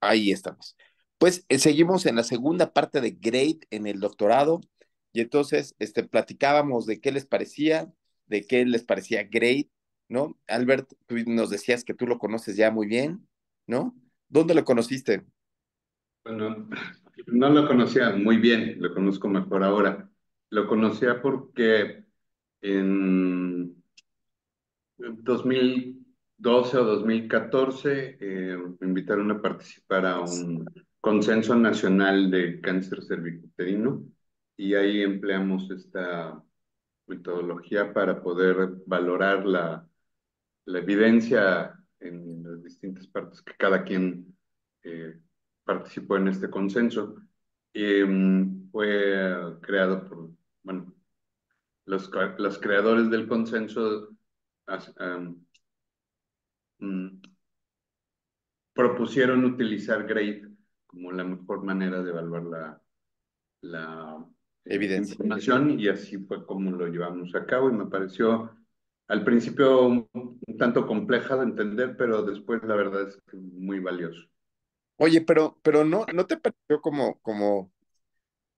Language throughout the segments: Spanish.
Ahí estamos. Pues eh, seguimos en la segunda parte de Great en el doctorado y entonces este, platicábamos de qué les parecía, de qué les parecía Great, ¿no? Albert, tú nos decías que tú lo conoces ya muy bien, ¿no? ¿Dónde lo conociste? Bueno, no lo conocía muy bien, lo conozco mejor ahora. Lo conocía porque en 2000 2012 o 2014 eh, me invitaron a participar a un consenso nacional de cáncer cervicuterino y ahí empleamos esta metodología para poder valorar la, la evidencia en las distintas partes que cada quien eh, participó en este consenso. Em, fue creado por, bueno, los, los creadores del consenso Mm, propusieron utilizar grade como la mejor manera de evaluar la, eh, evidencia. información y así fue como lo llevamos a cabo y me pareció al principio un, tanto compleja de entender, pero después la verdad es muy valioso. Oye, pero, pero no, ¿no te pareció como, como,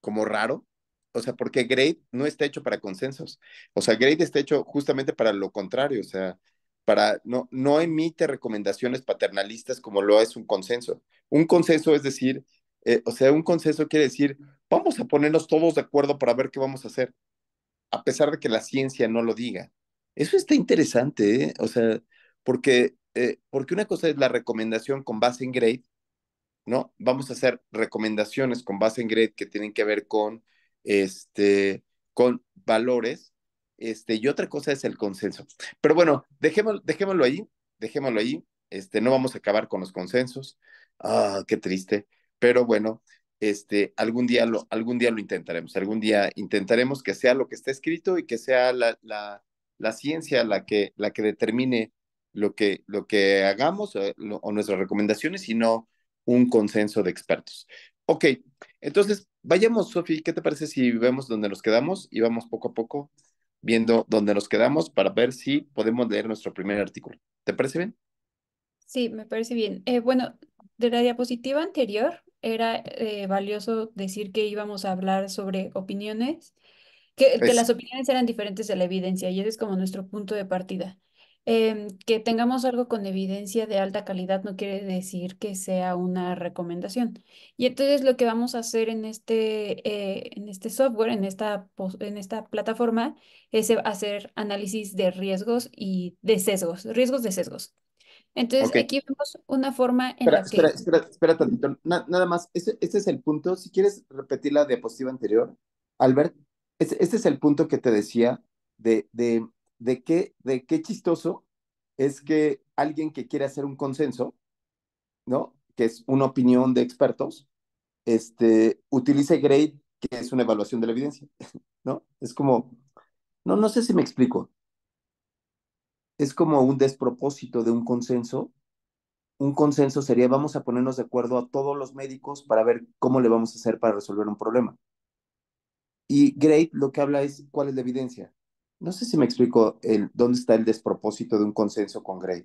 como raro? O sea, porque Grade no está hecho para consensos. O sea, Grade está hecho justamente para lo contrario. O sea, para no, no emite recomendaciones paternalistas como lo es un consenso. Un consenso es decir, eh, o sea, un consenso quiere decir, vamos a ponernos todos de acuerdo para ver qué vamos a hacer, a pesar de que la ciencia no lo diga. Eso está interesante, ¿eh? o sea, porque, eh, porque una cosa es la recomendación con base en grade, ¿no? Vamos a hacer recomendaciones con base en grade que tienen que ver con, este, con valores este, y otra cosa es el consenso. Pero bueno, dejémoslo, dejémoslo ahí, dejémoslo ahí. Este, no vamos a acabar con los consensos. Ah, qué triste. Pero bueno, este, algún día lo, algún día lo intentaremos. Algún día intentaremos que sea lo que está escrito y que sea la, ciencia la que, la que determine lo que, lo que hagamos eh, o, nuestras recomendaciones y no un consenso de expertos. Ok, entonces vayamos, Sofi, ¿qué te parece si vemos dónde nos quedamos y vamos poco a poco viendo dónde nos quedamos para ver si podemos leer nuestro primer artículo. ¿Te parece bien? Sí, me parece bien. Eh, bueno, de la diapositiva anterior era eh, valioso decir que íbamos a hablar sobre opiniones, que, que las opiniones eran diferentes de la evidencia y ese es como nuestro punto de partida. Em, que tengamos algo con evidencia de alta calidad no quiere decir que sea una recomendación. Y entonces lo que vamos a hacer en este, eh, en este software, en esta, en esta plataforma, es e, hacer análisis de riesgos y de sesgos, riesgos de sesgos. Entonces aquí vemos una forma en la que... Espera, espera, espera tantito. nada más, este, es el punto. Si quieres repetir la diapositiva anterior, Albert, este, este es el punto que te decía de, de de qué, de qué chistoso es que alguien que quiere hacer un consenso, ¿no? Que es una opinión de expertos, este, utilice grade, que es una evaluación de la evidencia, ¿no? Es como, no, no sé si me explico. Es como un despropósito de un consenso. Un consenso sería, vamos a ponernos de acuerdo a todos los médicos para ver cómo le vamos a hacer para resolver un problema. Y grade lo que habla es cuál es la evidencia. No sé si me explico dónde está el despropósito de un consenso con Gray.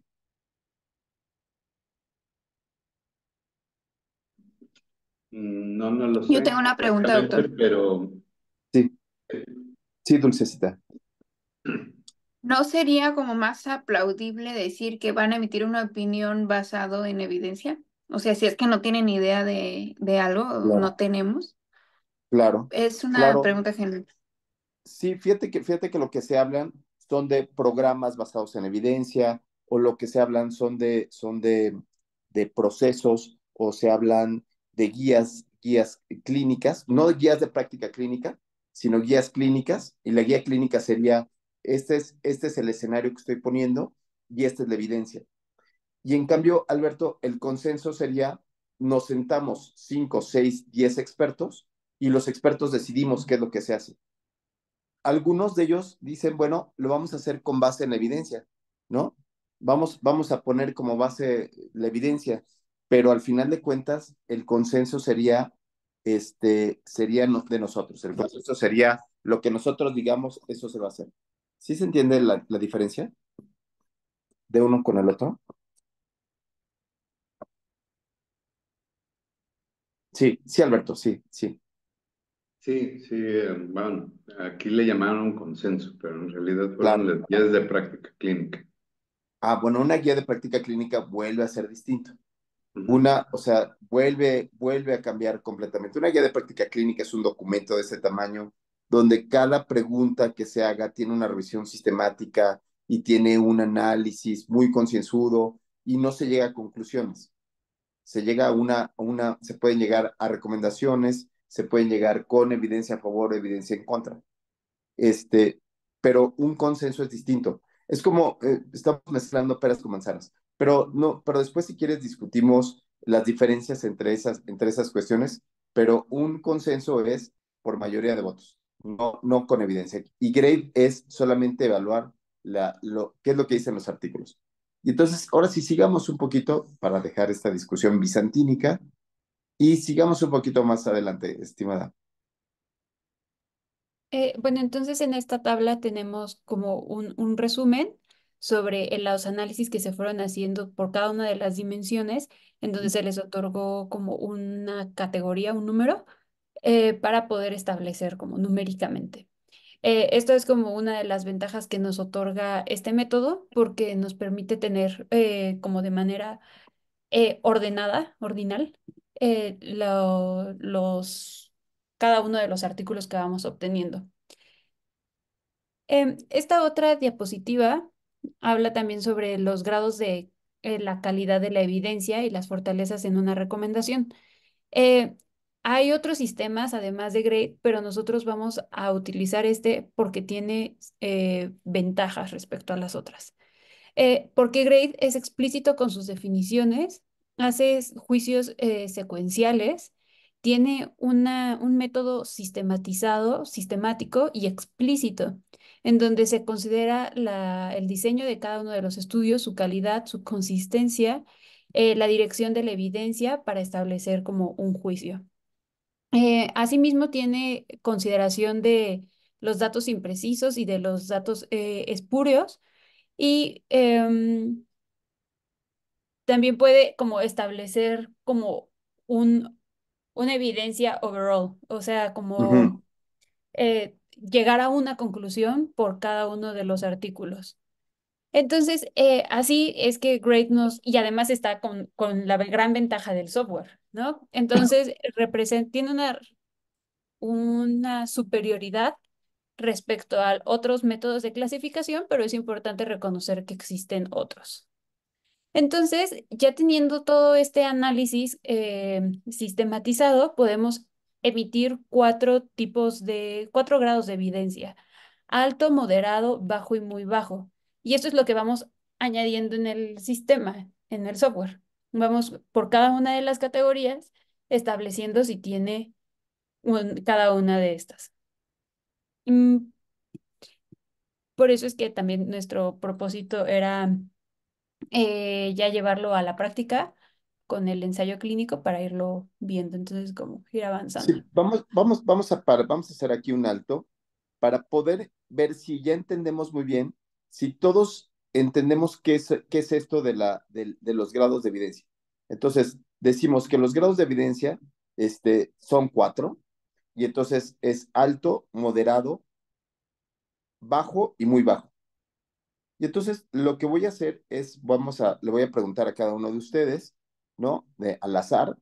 Mm, no, no lo sé. Yo tengo una pregunta, doctor. Pero. Sí. Sí, Dulcecita. ¿No sería como más aplaudible decir que van a emitir una opinión basado en evidencia? O sea, si es que no tienen idea de, algo, no tenemos. Claro. Es una pregunta general. Sí, fíjate que, fíjate que lo que se hablan son de programas basados en evidencia o lo que se hablan son de, son de, de procesos o se hablan de guías, guías clínicas, no de guías de práctica clínica, sino guías clínicas. Y la guía clínica sería, este es, este es el escenario que estoy poniendo y esta es la evidencia. Y en cambio, Alberto, el consenso sería, nos sentamos 5, 6, 10 expertos y los expertos decidimos qué es lo que se hace algunos de ellos dicen, bueno, lo vamos a hacer con base en la evidencia, ¿no? Vamos, vamos a poner como base la evidencia, pero al final de cuentas el consenso sería, este, sería de nosotros, el consenso sería lo que nosotros digamos, eso se va a hacer. ¿Sí se entiende la diferencia de uno con el otro? Sí, sí, Alberto, sí, sí. Sí, sí, eh, bueno, aquí le llamaron consenso, pero en realidad fueron las guías de práctica clínica. Ah, bueno, una guía de práctica clínica vuelve a ser distinto. Una, o sea, vuelve, vuelve a cambiar completamente. Una guía de práctica clínica es un documento de ese tamaño donde cada pregunta que se haga tiene una revisión sistemática y tiene un análisis muy concienzudo y no se llega a conclusiones. Se llega a una, una, se pueden llegar a recomendaciones, se pueden llegar con evidencia a favor, evidencia en contra. Este, pero un consenso es distinto. Es como, eh, estamos mezclando peras con manzanas, pero, no, pero después si quieres discutimos las diferencias entre esas, entre esas cuestiones, pero un consenso es por mayoría de votos, no, no con evidencia. Y grave es solamente evaluar la, lo, qué es lo que dicen los artículos. Y entonces, ahora si sigamos un poquito para dejar esta discusión bizantínica y sigamos un poquito más adelante, estimada. Eh, bueno, entonces en esta tabla tenemos como un, un resumen sobre eh, los análisis que se fueron haciendo por cada una de las dimensiones, en donde se les otorgó como una categoría, un número, eh, para poder establecer como numéricamente. esto es como una de las ventajas que nos otorga este método porque nos permite tener como de manera ordenada, ordinal, eh, los, cada uno de los artículos que vamos obteniendo. Em, esta otra diapositiva habla también sobre los grados de eh, la calidad de la evidencia y las fortalezas en una recomendación. Eh, hay otros sistemas, además de GRADE, pero nosotros vamos a utilizar este porque tiene ventajas respecto a las otras. porque Grade es explícito con sus definiciones hace juicios eh, secuenciales, tiene una, un método sistematizado, sistemático y explícito, en donde se considera la, el diseño de cada uno de los estudios, su calidad, su consistencia, eh, la dirección de la evidencia para establecer como un juicio. Eh, asimismo, tiene consideración de los datos imprecisos y de los datos espurios y em, también puede como establecer como un, una evidencia overall, o sea, como eh, llegar a una conclusión por cada uno de los artículos. Entonces, eh, así es que Great nos, y además está con, con, la gran ventaja del software, ¿no? Entonces, tiene una, una superioridad respecto a otros métodos de clasificación, pero es importante reconocer que existen otros. Entonces, ya teniendo todo este análisis eh, sistematizado, podemos emitir cuatro tipos de, cuatro grados de evidencia, alto, moderado, bajo y muy bajo. Y esto es lo que vamos añadiendo en el sistema, en el software. Vamos por cada una de las categorías estableciendo si tiene cada una de estas. Mm. Por eso es que también nuestro propósito era eh, ya llevarlo a la práctica con el ensayo clínico para irlo viendo, entonces como ir avanzando. vamos, vamos, vamos, a vamos a hacer aquí un alto para poder ver si ya entendemos muy bien, si todos entendemos qué es, qué es esto de, la, de los grados de evidencia. Entonces, decimos que los grados de evidencia este, son cuatro, y entonces es alto, moderado, bajo y muy bajo. Y entonces lo que voy a hacer es, vamos a, le voy a preguntar a cada uno de ustedes, ¿no? De, al azar,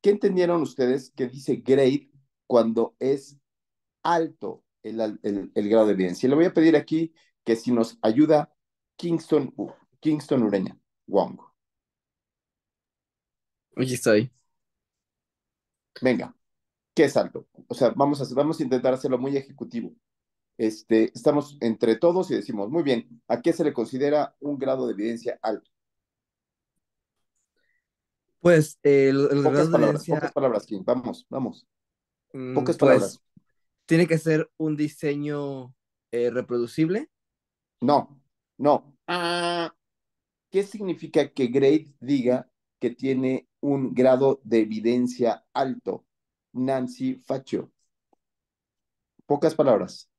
¿qué entendieron ustedes que dice grade cuando es alto el, grado de evidencia? Y le voy a pedir aquí que si nos ayuda Kingston, uh, Kingston Ureña, Wong. está ahí. Venga, ¿qué es alto? O sea, vamos a, vamos a intentar hacerlo muy ejecutivo. Este, estamos entre todos y decimos, muy bien, ¿a qué se le considera un grado de evidencia alto? Pues pocas palabras, de Pocas palabras, Vamos, vamos. Mm, pocas pues, palabras. ¿Tiene que ser un diseño eh, reproducible? No, no. Ah, ¿Qué significa que Grade diga que tiene un grado de evidencia alto? Nancy Facho Pocas palabras.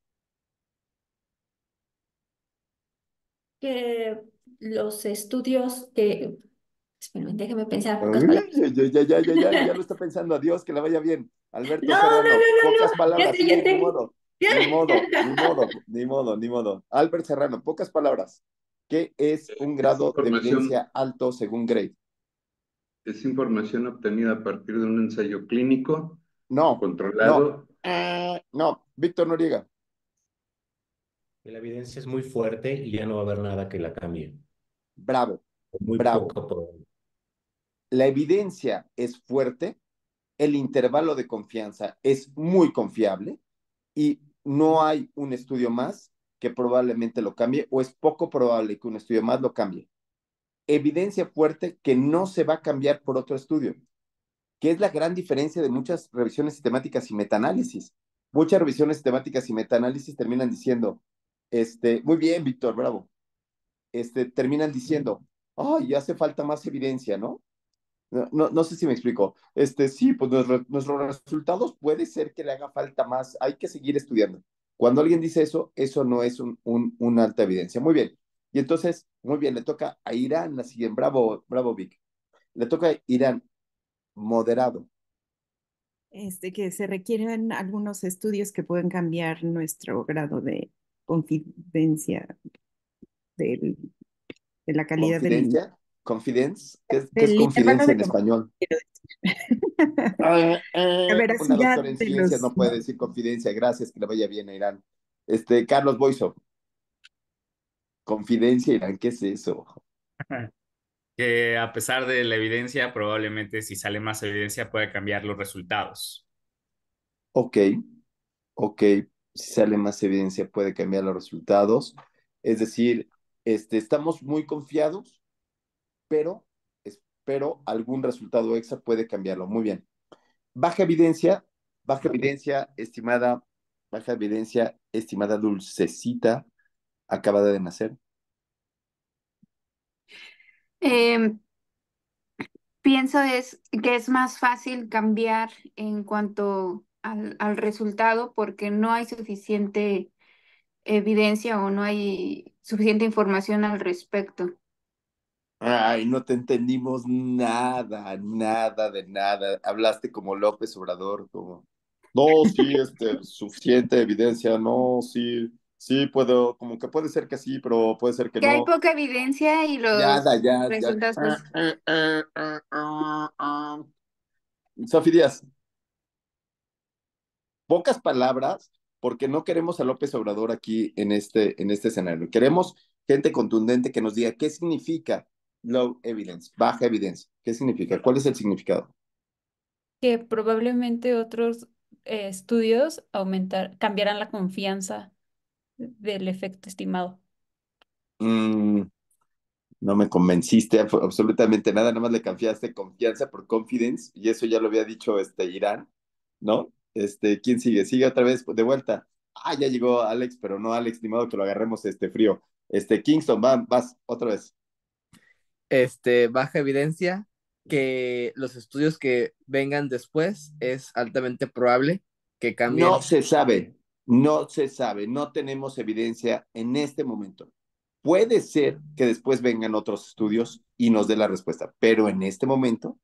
que los estudios que... Espérame, déjeme pensar. Pocas ya, ya, ya, ya, ya, ya, lo está pensando. Adiós, que la vaya bien. Alberto Serrano, pocas palabras. ni, modo, ni modo, ni modo, ni modo, ni modo. Albert Serrano, pocas palabras. ¿Qué es eh, un grado de evidencia alto según Gray? Es información obtenida a partir de un ensayo clínico no, controlado. No, ah, no. Víctor Noriega la evidencia es muy fuerte y ya no va a haber nada que la cambie. Bravo. Muy bravo. La evidencia es fuerte, el intervalo de confianza es muy confiable y no hay un estudio más que probablemente lo cambie o es poco probable que un estudio más lo cambie. Evidencia fuerte que no se va a cambiar por otro estudio, que es la gran diferencia de muchas revisiones sistemáticas y metaanálisis. Muchas revisiones sistemáticas y metaanálisis terminan diciendo, este, muy bien, Víctor, bravo. Este, terminan diciendo, ay, hace falta más evidencia, ¿no? ¿no? No, sé si me explico. Este, sí, pues nuestros resultados puede ser que le haga falta más, hay que seguir estudiando. Cuando alguien dice eso, eso no es un, un, una alta evidencia. Muy bien. Y entonces, muy bien, le toca a Irán la siguiente, bravo, bravo Vic. Le toca a Irán, moderado. Este, que se requieren algunos estudios que pueden cambiar nuestro grado de confidencia de la calidad de del... Confidence, ¿Confidencia? es, ¿qué es confidencia en español? Eh, Una doctora en ciencia no puede decir confidencia, gracias, que le vaya bien a Irán. Este, Carlos Boiso. Confidencia, Irán, ¿qué es eso? Que a pesar de la evidencia, probablemente si sale más evidencia puede cambiar los resultados. Ok, ok, si sale más evidencia puede cambiar los resultados. Es decir, este, estamos muy confiados, pero espero algún resultado extra puede cambiarlo. Muy bien. Baja evidencia, baja evidencia, estimada, baja evidencia, estimada dulcecita, acabada de nacer. Em, pienso es que es más fácil cambiar en cuanto al, resultado porque no hay suficiente evidencia o no hay suficiente información al respecto. Ay, no te entendimos nada, nada de nada. Hablaste como López Obrador, como, no, sí, este, suficiente evidencia, no, sí, sí, puedo, como que puede ser que sí, pero puede ser que, no que hay poca evidencia y los resultados. Pues... Díaz pocas palabras, porque no queremos a López Obrador aquí en este, en este escenario. Queremos gente contundente que nos diga qué significa low evidence, baja evidencia. ¿Qué significa? ¿Cuál es el significado? Que probablemente otros eh, estudios aumentar, cambiarán la confianza del efecto estimado. Mm, no me convenciste absolutamente nada, nada más le cambiaste confianza por confidence, y eso ya lo había dicho este Irán, ¿no? Este, ¿quién sigue? Sigue otra vez de vuelta. Ah, ya llegó Alex, pero no Alex, ni modo que lo agarremos este frío. Este, Kingston, vas otra vez. Este, baja evidencia que los estudios que vengan después es altamente probable que cambien. No se sabe, no se sabe, no tenemos evidencia en este momento. Puede ser que después vengan otros estudios y nos dé la respuesta, pero en este momento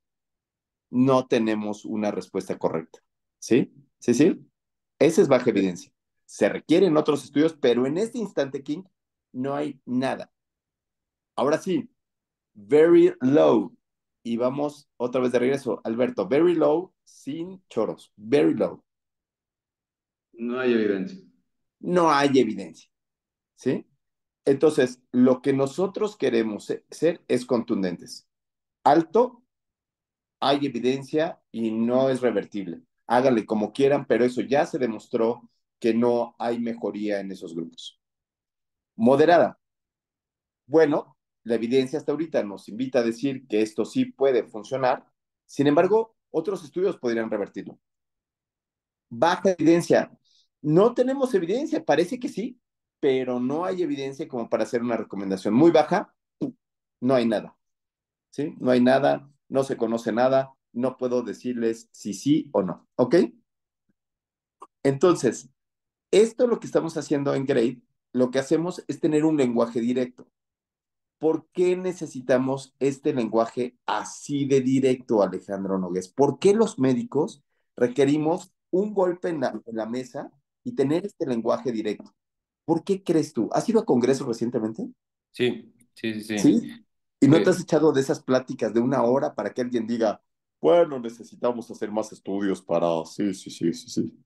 no tenemos una respuesta correcta. ¿Sí? ¿Sí, sí? Esa es baja evidencia. Se requieren otros estudios, pero en este instante, King, no hay nada. Ahora sí, very low. Y vamos otra vez de regreso, Alberto. Very low, sin choros. Very low. No hay evidencia. No hay evidencia. ¿Sí? Entonces, lo que nosotros queremos ser es contundentes. Alto, hay evidencia y no es revertible háganle como quieran, pero eso ya se demostró que no hay mejoría en esos grupos. Moderada. Bueno, la evidencia hasta ahorita nos invita a decir que esto sí puede funcionar, sin embargo, otros estudios podrían revertirlo. Baja evidencia. No tenemos evidencia, parece que sí, pero no hay evidencia como para hacer una recomendación muy baja. No hay nada. ¿Sí? No hay nada, no se conoce nada, no puedo decirles si sí o no, ¿ok? Entonces, esto lo que estamos haciendo en Grade, lo que hacemos es tener un lenguaje directo. ¿Por qué necesitamos este lenguaje así de directo, Alejandro Nogués? ¿Por qué los médicos requerimos un golpe en la, mesa y tener este lenguaje directo? ¿Por qué crees tú? ¿Has ido a Congreso recientemente? Sí, sí, sí. ¿Sí? ¿Y no te has echado de esas pláticas de una hora para que alguien diga, bueno, necesitamos hacer más estudios para, sí, sí, sí, sí, sí.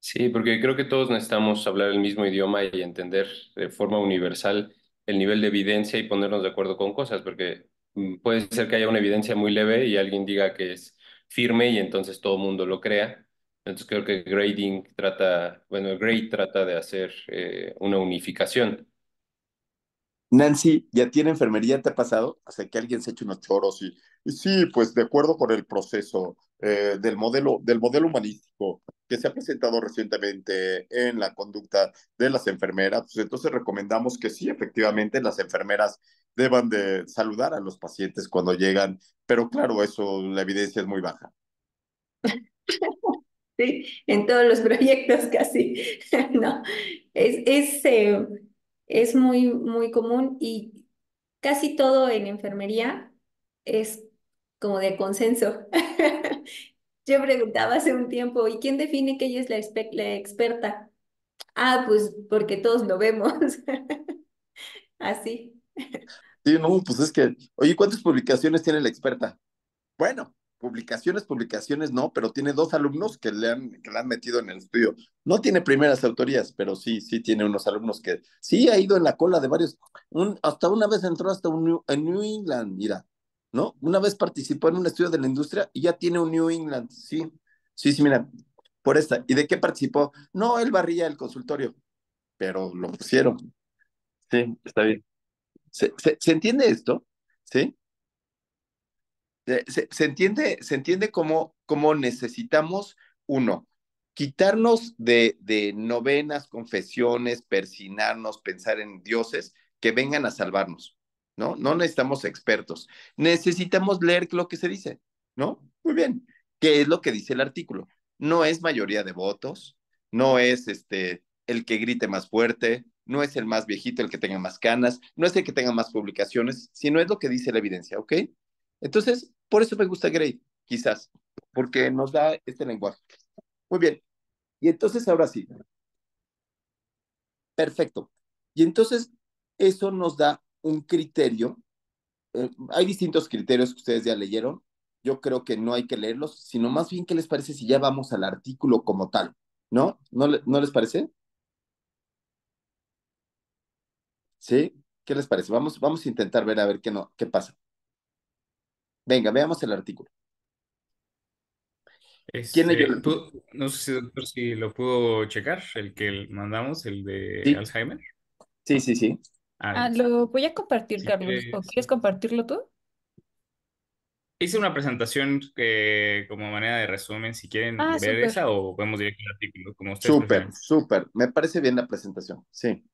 Sí, porque creo que todos necesitamos hablar el mismo idioma y entender de forma universal el nivel de evidencia y ponernos de acuerdo con cosas, porque mm, puede ser que haya una evidencia muy leve y alguien diga que es firme y entonces todo el mundo lo crea. Entonces creo que grading trata, bueno, el grade trata de hacer eh, una unificación Nancy, ¿ya tiene enfermería? ¿Te ha pasado? hasta que alguien se eche unos choros y, sí, pues de acuerdo con el proceso eh, del, modelo, del modelo humanístico que se ha presentado recientemente en la conducta de las enfermeras, pues, entonces recomendamos que sí, efectivamente, las enfermeras deban de saludar a los pacientes cuando llegan, pero claro, eso, la evidencia es muy baja. Sí, en todos los proyectos casi, no, es... es eh, es muy, muy común y casi todo en enfermería es como de consenso. Yo preguntaba hace un tiempo, ¿y quién define que ella es la, experta? Ah, pues porque todos lo vemos. Así. Sí, no, pues es que, oye, ¿cuántas publicaciones tiene la experta? Bueno, publicaciones, publicaciones no, pero tiene dos alumnos que le han, que le han metido en el estudio. No tiene primeras autorías, pero sí, sí tiene unos alumnos que sí ha ido en la cola de varios. hasta una vez entró hasta un en New England, mira, ¿no? Una vez participó en un estudio de la industria y ya tiene un New England, sí, sí, sí, mira, por esta. ¿Y de qué participó? No, él barría el consultorio, pero lo pusieron. Sí, está bien. ¿Se, se entiende esto? ¿Sí? se, entiende, se entiende cómo, necesitamos, uno, quitarnos de, de, novenas, confesiones, persinarnos, pensar en dioses que vengan a salvarnos, ¿no? No necesitamos expertos. Necesitamos leer lo que se dice, ¿no? Muy bien. ¿Qué es lo que dice el artículo? No es mayoría de votos, no es este el que grite más fuerte, no es el más viejito el que tenga más canas, no es el que tenga más publicaciones, sino es lo que dice la evidencia, ¿ok? Entonces, por eso me gusta Gray, quizás, porque nos da este lenguaje. Muy bien. Y entonces, ahora sí. Perfecto. Y entonces, eso nos da un criterio. Eh, hay distintos criterios que ustedes ya leyeron. Yo creo que no hay que leerlos, sino más bien qué les parece si ya vamos al artículo como tal, ¿no? ¿No, no les parece? ¿Sí? ¿Qué les parece? Vamos, vamos a intentar ver a ver qué, no, qué pasa. Venga, veamos el artículo. Este, no sé si, lo pudo checar, el que mandamos, el de Alzheimer. Sí, sí, sí. Ah, ah, lo voy a compartir, Carlos. Eh, quieres... compartirlo tú? Hice una presentación como manera de resumen, si quieren ah, ver esa o podemos directo al artículo, como Súper, súper. Me parece bien la presentación, sí.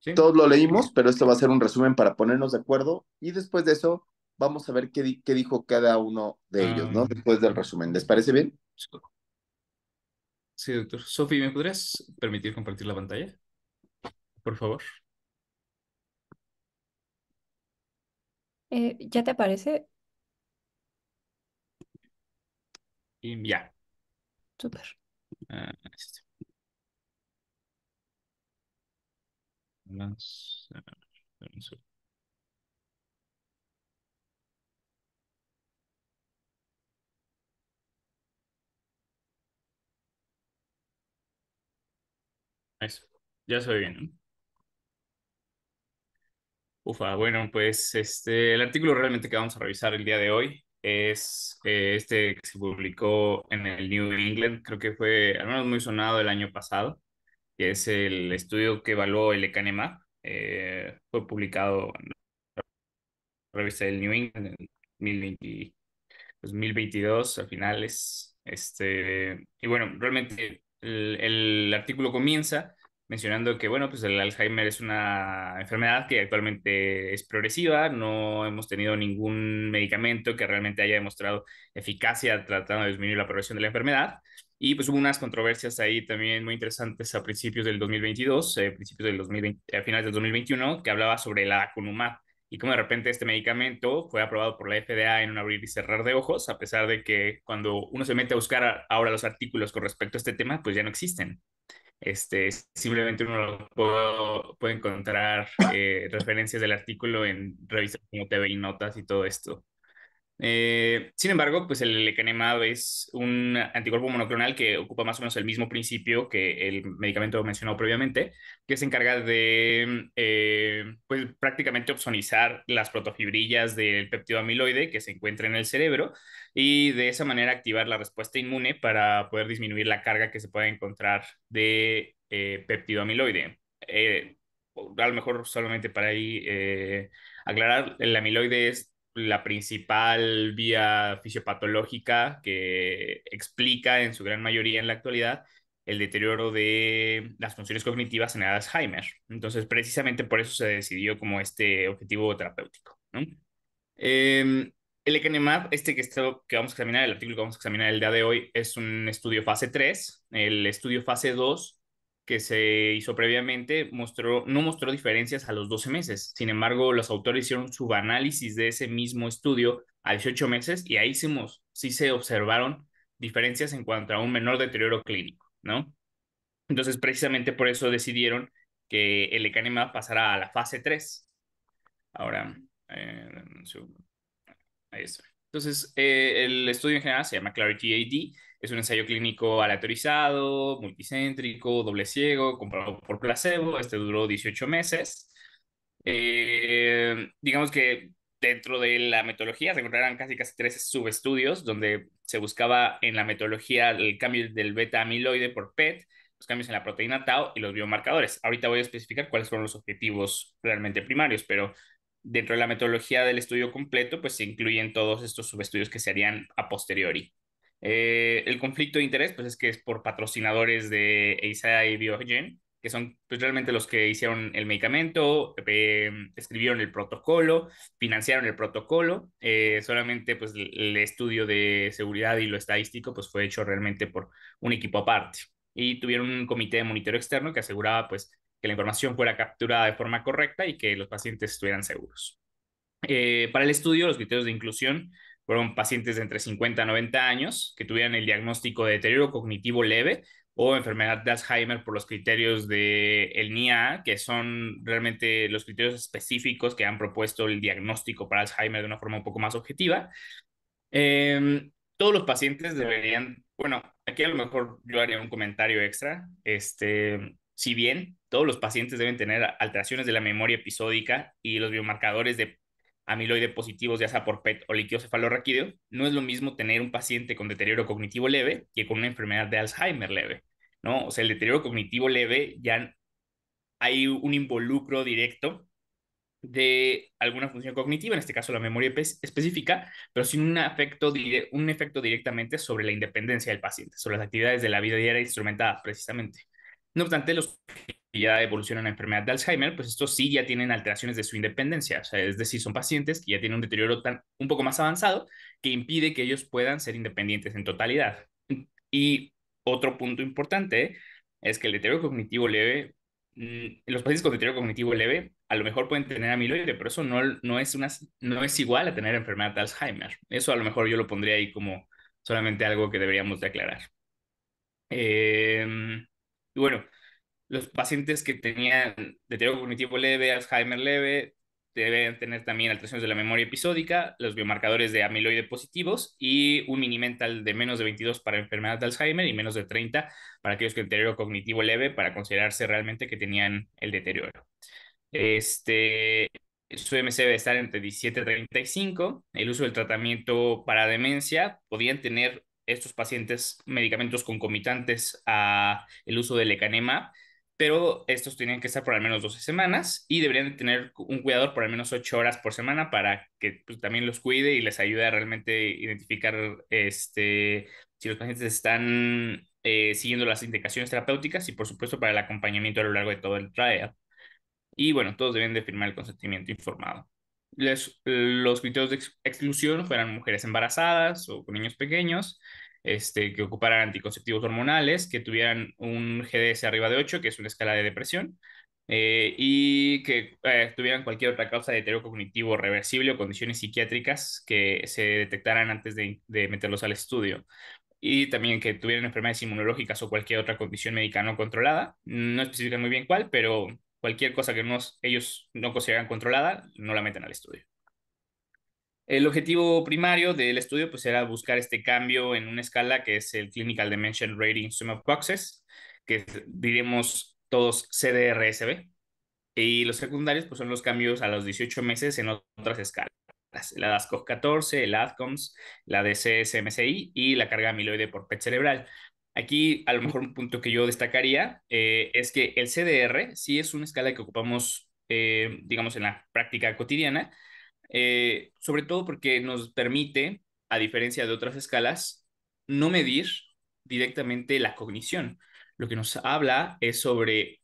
¿Sí? Todos lo leímos, pero esto va a ser un resumen para ponernos de acuerdo y después de eso vamos a ver qué, dijo cada uno de ellos, ¿no? Ah. Después del resumen. ¿Les parece bien? Sí, doctor. Sofi, ¿me podrías permitir compartir la pantalla? Por favor. Eh, ¿Ya te aparece? Y ya. Súper. Ah, Eso. Ya soy bien, Ufa, bueno, pues este, el artículo realmente que vamos a revisar el día de hoy es eh, este que se publicó en el New England, creo que fue al menos muy sonado el año pasado, que es el estudio que evaluó el ECANEMA, eh, fue publicado en la revista del New England en 2022, a finales. Este, y bueno, realmente el, artículo comienza mencionando que, bueno, pues el Alzheimer es una enfermedad que actualmente es progresiva, no hemos tenido ningún medicamento que realmente haya demostrado eficacia tratando de disminuir la progresión de la enfermedad. Y pues hubo unas controversias ahí también muy interesantes a principios del 2022, eh, principios del 2020, a finales del 2021, que hablaba sobre la conuma y cómo de repente este medicamento fue aprobado por la FDA en un abrir y cerrar de ojos, a pesar de que cuando uno se mete a buscar ahora los artículos con respecto a este tema, pues ya no existen. Este, simplemente uno puede, encontrar eh, referencias del artículo en revistas como TV y Notas y todo esto. Eh, sin embargo, pues el lecanemab es un anticuerpo monoclonal que ocupa más o menos el mismo principio que el medicamento mencionado previamente, que se encarga de eh, pues, prácticamente opsonizar las protofibrillas del péptido amiloide que se encuentra en el cerebro y de esa manera activar la respuesta inmune para poder disminuir la carga que se puede encontrar de eh, amiloide. Eh, a lo mejor solamente para ahí aclarar, el amiloide es la principal vía fisiopatológica que explica en su gran mayoría en la actualidad el deterioro de las funciones cognitivas en Alzheimer. Entonces, precisamente por eso se decidió como este objetivo terapéutico. Em, el ECNMAP, este que, que vamos a examinar, el artículo que vamos a examinar el día de hoy, es un estudio fase 3. El estudio fase 2 que se hizo previamente mostró, no mostró diferencias a los 12 meses. Sin embargo, los autores hicieron su análisis de ese mismo estudio a 18 meses y ahí sí se observaron diferencias en cuanto a un menor deterioro clínico, ¿no? Entonces, precisamente por eso decidieron que el ecanema pasara a la fase 3. Ahora, eh, ahí está. Entonces, eh, el estudio en general se llama Clarity AD es un ensayo clínico aleatorizado, multicéntrico, doble ciego, comprado por placebo. Este duró 18 meses. Eh, digamos que dentro de la metodología se encontrarán casi casi tres subestudios donde se buscaba en la metodología el cambio del beta amiloide por PET, los cambios en la proteína tau y los biomarcadores. Ahorita voy a especificar cuáles fueron los objetivos realmente primarios, pero dentro de la metodología del estudio completo, pues se incluyen todos estos subestudios que se harían a posteriori. Eh, el conflicto de interés, pues es que es por patrocinadores de Eisai y Biogen, que son pues, realmente los que hicieron el medicamento, eh, escribieron el protocolo, financiaron el protocolo, eh, solamente pues el estudio de seguridad y lo estadístico pues fue hecho realmente por un equipo aparte y tuvieron un comité de monitoreo externo que aseguraba pues que la información fuera capturada de forma correcta y que los pacientes estuvieran seguros. para el estudio, los criterios de inclusión fueron pacientes de entre 50 a 90 años que tuvieran el diagnóstico de deterioro cognitivo leve o enfermedad de Alzheimer por los criterios de NIA, que son realmente los criterios específicos que han propuesto el diagnóstico para Alzheimer de una forma un poco más objetiva. Em, todos los pacientes deberían, bueno, aquí a lo mejor yo haría un comentario extra, este, si bien todos los pacientes deben tener alteraciones de la memoria episódica y los biomarcadores de amiloide positivos, ya sea por PET o líquido cefalorraquídeo, no es lo mismo tener un paciente con deterioro cognitivo leve que con una enfermedad de Alzheimer leve, ¿no? O sea, el deterioro cognitivo leve ya hay un involucro directo de alguna función cognitiva, en este caso la memoria específica, pero sin un, un efecto directamente sobre la independencia del paciente, sobre las actividades de la vida diaria instrumentadas precisamente. No obstante, los que ya evolucionan a enfermedad de Alzheimer, pues estos sí ya tienen alteraciones de su independencia, es decir, son pacientes que ya tienen un deterioro tan, un poco más avanzado que impide que ellos puedan ser independientes en totalidad. Y otro punto importante es que el deterioro cognitivo leve, mm, los pacientes con deterioro cognitivo leve a lo mejor pueden tener amiloide, pero eso no, no, es, una, no es igual a tener enfermedad de Alzheimer. Eso a lo mejor yo lo pondría ahí como solamente algo que deberíamos de aclarar. Eh, y bueno, los pacientes que tenían deterioro cognitivo leve, Alzheimer leve, deben tener también alteraciones de la memoria episódica, los biomarcadores de amiloide positivos y un mini-mental de menos de 22 para enfermedad de Alzheimer y menos de 30 para aquellos con deterioro cognitivo leve para considerarse realmente que tenían el deterioro. Este, su MC debe estar entre 17 y 35. El uso del tratamiento para demencia podían tener estos pacientes medicamentos concomitantes a el uso del lecanema, pero estos tienen que estar por al menos 12 semanas y deberían tener un cuidador por al menos 8 horas por semana para que pues, también los cuide y les ayude a realmente identificar este, si los pacientes están eh, siguiendo las indicaciones terapéuticas y por supuesto para el acompañamiento a lo largo de todo el trial. Y bueno, todos deben de firmar el consentimiento informado los criterios de exclusión fueran mujeres embarazadas o con niños pequeños, este, que ocuparan anticonceptivos hormonales, que tuvieran un GDS arriba de 8, que es una escala de depresión, eh, y que eh, tuvieran cualquier otra causa de deterioro cognitivo reversible o condiciones psiquiátricas que se detectaran antes de, de meterlos al estudio y también que tuvieran enfermedades inmunológicas o cualquier otra condición médica no controlada. No especifican muy bien cuál, pero Cualquier cosa que ellos no consideran controlada, no la meten al estudio. El objetivo primario del estudio pues, era buscar este cambio en una escala que es el Clinical Dimension Rating Sum of Boxes, que diremos todos CDRSB. Y los secundarios pues, son los cambios a los 18 meses en otras escalas. La DASCOG 14, el ADCOMS, la DCSMCI y la carga amiloide por PET cerebral. Aquí a lo mejor un punto que yo destacaría eh, es que el CDR sí es una escala que ocupamos, eh, digamos, en la práctica cotidiana, eh, sobre todo porque nos permite, a diferencia de otras escalas, no medir directamente la cognición. Lo que nos habla es sobre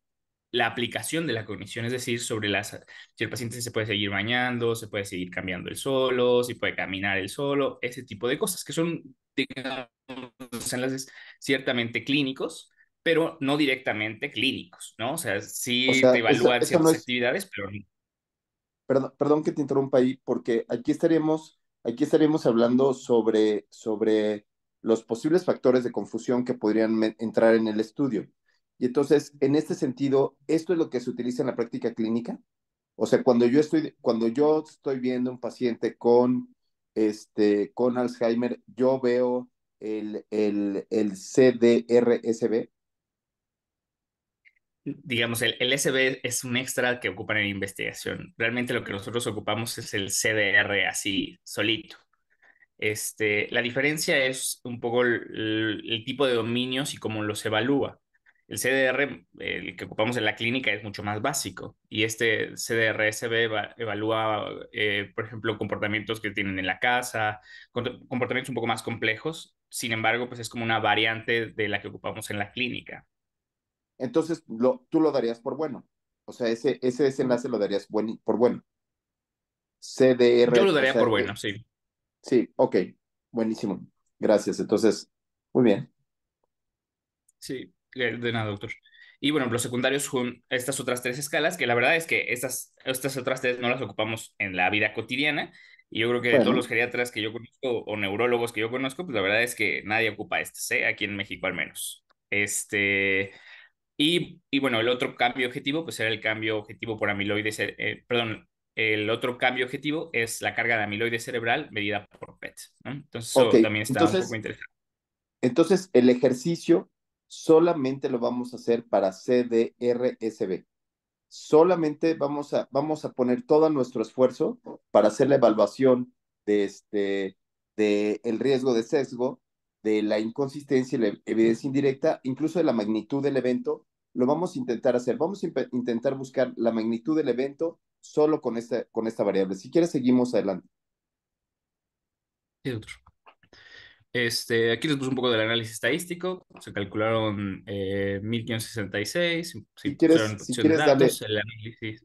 la aplicación de la cognición, es decir, sobre las, si el paciente se puede seguir bañando, se puede seguir cambiando el solo, si puede caminar el solo, ese tipo de cosas que son, enlaces ciertamente clínicos, pero no directamente clínicos, ¿no? O sea, sí evaluar ciertas actividades, pero... Perdón, perdón que te interrumpa ahí, porque aquí estaremos, aquí estaremos hablando sobre, sobre los posibles factores de confusión que podrían entrar en el estudio. Y entonces, en este sentido, esto es lo que se utiliza en la práctica clínica. O sea, cuando yo estoy, cuando yo estoy viendo un paciente con, este, con Alzheimer, yo veo el, el, el CDRSB? Digamos, el SB es un extra que ocupan en investigación. Realmente lo que nosotros ocupamos es el CDR así, solito. Este, la diferencia es un poco el tipo de dominios y cómo los evalúa. El CDR, el que ocupamos en la clínica, es mucho más básico y este CDRSB evalúa, eh, por ejemplo, comportamientos que tienen en la casa, comportamientos un poco más complejos, sin embargo, pues es como una variante de la que ocupamos en la clínica. Entonces, lo, tú lo darías por bueno. O sea, ese, ese desenlace lo darías buen, por bueno. CDR. Yo lo daría por bueno, sí. Sí, ok. Buenísimo. Gracias. Entonces, muy bien. Sí. De nada, doctor. Y bueno, los secundarios son estas otras tres escalas, que la verdad es que estas, estas otras tres no las ocupamos en la vida cotidiana. Y yo creo que de todos los geriatras que yo conozco o neurólogos que yo conozco, pues la verdad es que nadie ocupa estas, ¿eh? aquí en México al menos. Este, y, y, bueno, el otro cambio objetivo, pues era el cambio objetivo por amiloides, eh, eh, perdón, el otro cambio objetivo es la carga de amiloide cerebral medida por PET. Entonces, eso también está muy un poco interesante. Entonces, el ejercicio solamente lo vamos a hacer para CDRSB. Solamente vamos a, vamos a poner todo nuestro esfuerzo para hacer la evaluación de este, de el riesgo de sesgo, de la inconsistencia y la evidencia indirecta, incluso de la magnitud del evento, lo vamos a intentar hacer. Vamos a intentar buscar la magnitud del evento solo con esta, con esta variable. Si quieres, seguimos adelante. Este, aquí les puse un poco del análisis estadístico. Se calcularon 1566. Eh, si quieres, si quieres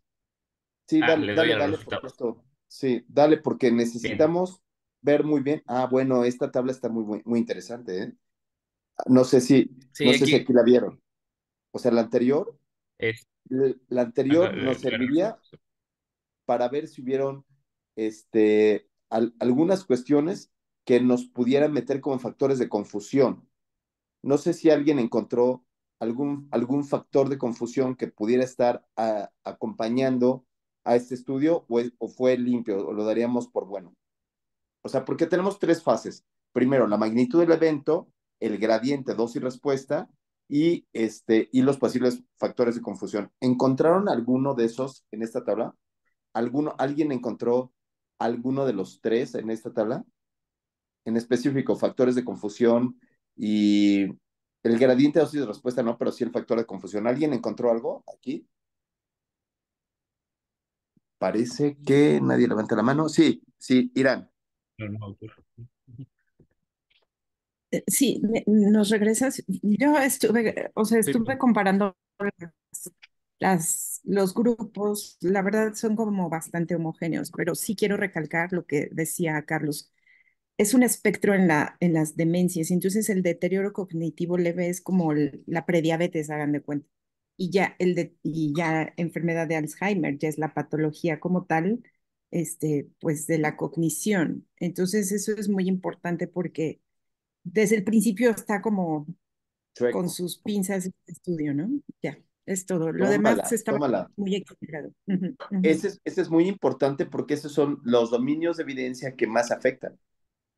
Sí, ah, dale, dale, dale por supuesto. Sí, dale, porque necesitamos ver muy bien. Ah, bueno, esta tabla está muy, muy, interesante. ¿eh? No sé si, aquí... sé si aquí la vieron. O sea, la anterior, la anterior nos serviría para ver si hubieron este, algunas cuestiones que nos pudieran meter como factores de confusión. No sé si alguien encontró algún, algún factor de confusión que pudiera estar acompañando a este estudio o, fue limpio o lo daríamos por bueno. O sea, porque tenemos tres fases. Primero, la magnitud del evento, el gradiente dosis-respuesta y, este, y los posibles factores de confusión. ¿Encontraron alguno de esos en esta tabla? ¿Alguno, ¿Alguien encontró alguno de los tres en esta tabla? en específico factores de confusión y el gradiente de dosis respuesta, no, pero sí el factor de confusión. ¿Alguien encontró algo aquí? Parece que nadie levanta la mano. Sí, sí, Irán. Sí, nos regresas. Yo estuve, o sea, estuve comparando las, los grupos, la verdad son como bastante homogéneos, pero sí quiero recalcar lo que decía Carlos es un espectro en, la, en las demencias. Entonces el deterioro cognitivo leve es como la prediabetes, hagan de cuenta. Y ya, el de, y ya enfermedad de Alzheimer, ya es la patología como tal, este, pues de la cognición. Entonces eso es muy importante porque desde el principio está como con sus pinzas de estudio, ¿no? Ya, es todo. Lo demás está muy equilibrado. es, ese es muy importante porque esos son los dominios de evidencia que más afectan.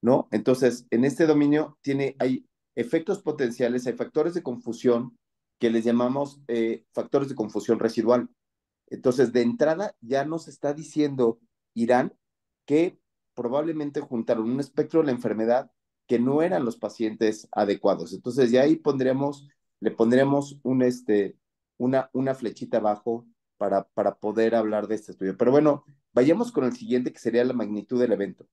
¿no? Entonces, en este dominio tiene, hay efectos potenciales, hay factores de confusión que les llamamos eh, factores de confusión residual. Entonces, de entrada ya nos está diciendo Irán que probablemente juntaron un espectro de la enfermedad que no eran los pacientes adecuados. Entonces, ya ahí pondremos, le pondremos este, una, flechita abajo para, para poder hablar de este estudio. Pero bueno, vayamos con el siguiente, que sería la magnitud del evento.